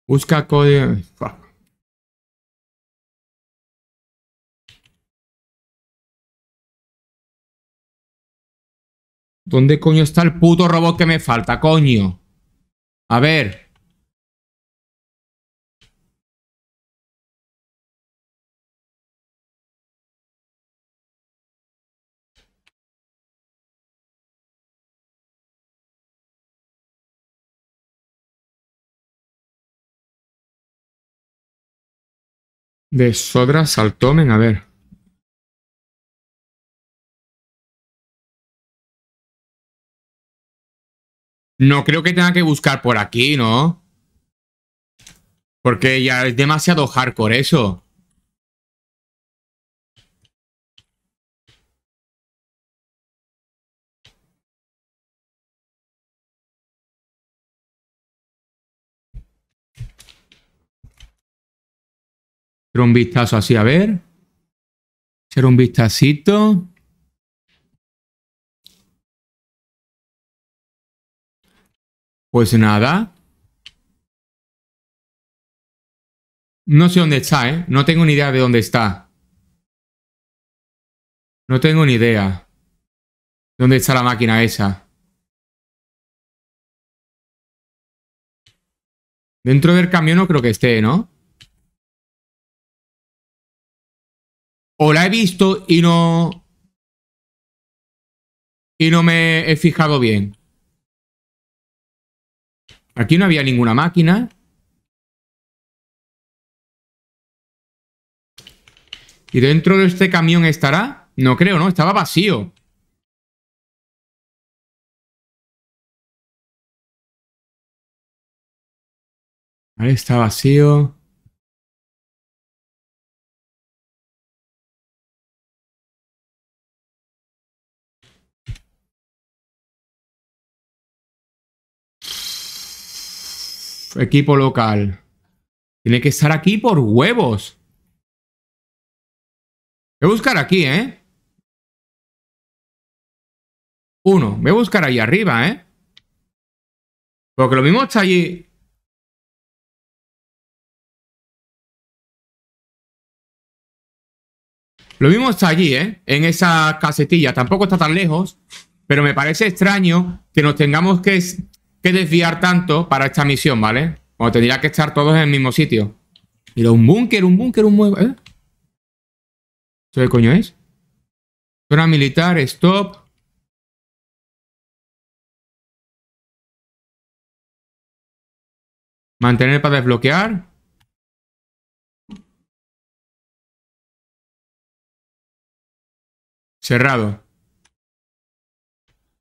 Busca código... ¿Dónde coño está el puto robot que me falta, coño? A ver. De Sodra Saltomen, a ver. No creo que tenga que buscar por aquí, ¿no? Porque ya es demasiado hardcore eso. Hacer un vistazo así, a ver. hacer un vistacito. Pues nada. No sé dónde está, ¿eh? No tengo ni idea de dónde está. No tengo ni idea. ¿Dónde está la máquina esa? Dentro del camión no creo que esté, ¿no? O la he visto y no... Y no me he fijado bien. Aquí no había ninguna máquina. ¿Y dentro de este camión estará? No creo, ¿no? Estaba vacío. Ahí está vacío. equipo local. Tiene que estar aquí por huevos. Voy a buscar aquí, ¿eh? Uno. Voy a buscar ahí arriba, ¿eh? Porque lo mismo está allí. Lo mismo está allí, ¿eh? En esa casetilla. Tampoco está tan lejos. Pero me parece extraño que nos tengamos que que desviar tanto para esta misión, ¿vale? O tendría que estar todos en el mismo sitio. Mira, un búnker, un búnker, un mueble. ¿eh? qué coño es? Zona militar, stop. Mantener para desbloquear. Cerrado.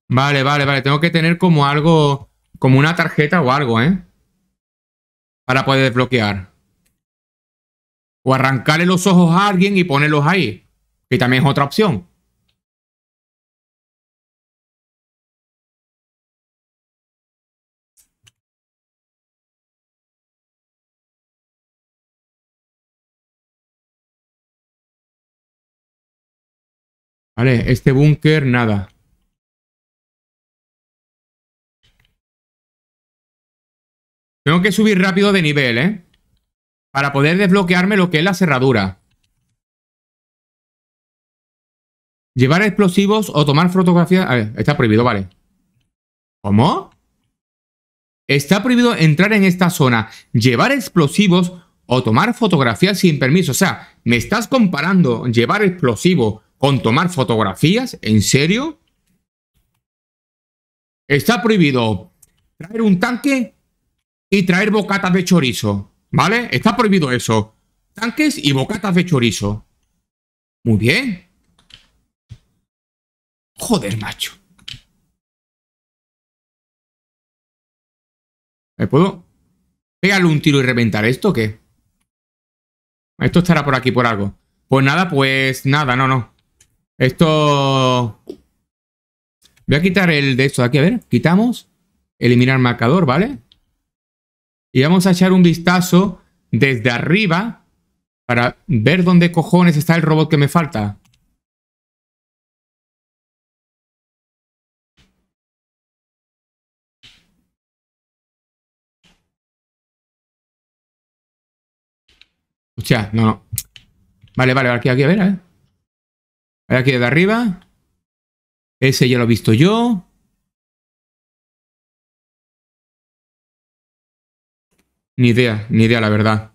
Vale, vale, vale. Tengo que tener como algo como una tarjeta o algo, ¿eh? Para poder desbloquear. O arrancarle los ojos a alguien y ponerlos ahí. Que también es otra opción. Vale, este búnker, nada. Tengo que subir rápido de nivel, ¿eh? Para poder desbloquearme lo que es la cerradura. Llevar explosivos o tomar fotografías... está prohibido, vale. ¿Cómo? Está prohibido entrar en esta zona, llevar explosivos o tomar fotografías sin permiso. O sea, ¿me estás comparando llevar explosivos con tomar fotografías? ¿En serio? Está prohibido traer un tanque y traer bocatas de chorizo. ¿Vale? Está prohibido eso. Tanques y bocatas de chorizo. Muy bien. Joder, macho. ¿Me puedo? ¿Pegarle un tiro y reventar esto o qué? Esto estará por aquí por algo. Pues nada, pues nada, no, no. Esto... Voy a quitar el de esto de aquí, a ver. Quitamos. Eliminar marcador, ¿vale? y vamos a echar un vistazo desde arriba para ver dónde cojones está el robot que me falta. O sea, no, no. Vale, vale, aquí, aquí, a ver, eh. Aquí de arriba. Ese ya lo he visto yo. Ni idea, ni idea, la verdad.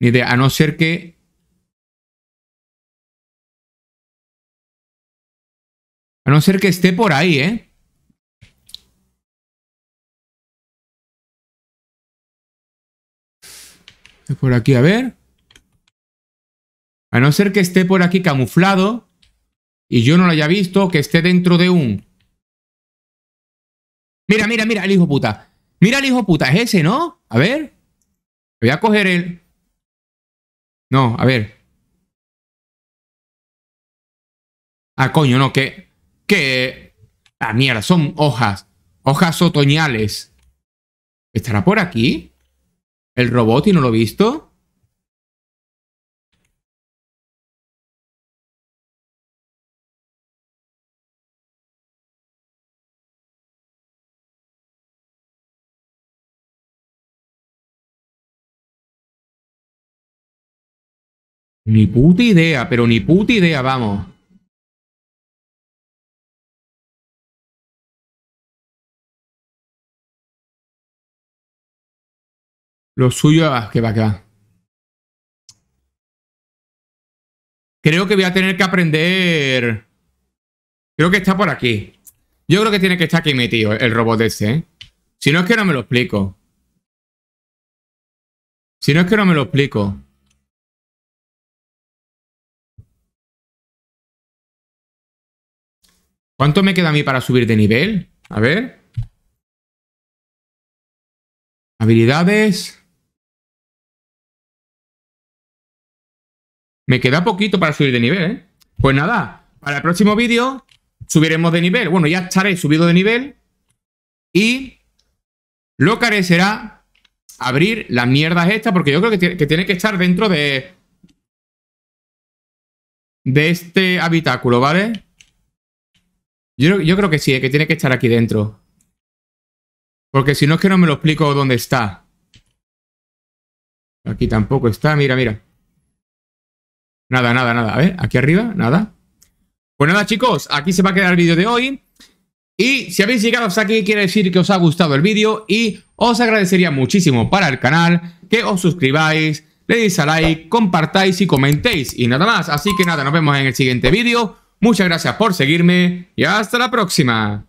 Ni idea, a no ser que... A no ser que esté por ahí, ¿eh? Por aquí, a ver. A no ser que esté por aquí camuflado y yo no lo haya visto, que esté dentro de un... Mira, mira, mira, el hijo puta. Mira el hijo puta, es ese, ¿no? A ver. Voy a coger el... No, a ver. Ah, coño, no, que... Que... La mierda, son hojas. Hojas otoñales. ¿Estará por aquí? ¿El robot y no lo he visto? Ni puta idea, pero ni puta idea, vamos. Lo suyo, es ah, que va, acá Creo que voy a tener que aprender. Creo que está por aquí. Yo creo que tiene que estar aquí metido el robot ese. ¿eh? Si no es que no me lo explico. Si no es que no me lo explico. ¿Cuánto me queda a mí para subir de nivel? A ver. Habilidades. Me queda poquito para subir de nivel, ¿eh? Pues nada, para el próximo vídeo subiremos de nivel. Bueno, ya estaré subido de nivel. Y lo que haré será abrir las mierdas estas, porque yo creo que, tiene que estar dentro de... De este habitáculo, ¿vale? Yo, creo que sí, eh, que tiene que estar aquí dentro. Porque si no es que no me lo explico dónde está. Aquí tampoco está, mira, mira. Nada, nada, nada. A ver, aquí arriba, nada. Pues nada, chicos, aquí se va a quedar el vídeo de hoy. Y si habéis llegado hasta aquí, quiere decir que os ha gustado el vídeo y os agradecería muchísimo para el canal que os suscribáis, le deis a like, compartáis y comentéis. Y nada más. Así que nada, nos vemos en el siguiente vídeo. Muchas gracias por seguirme y hasta la próxima.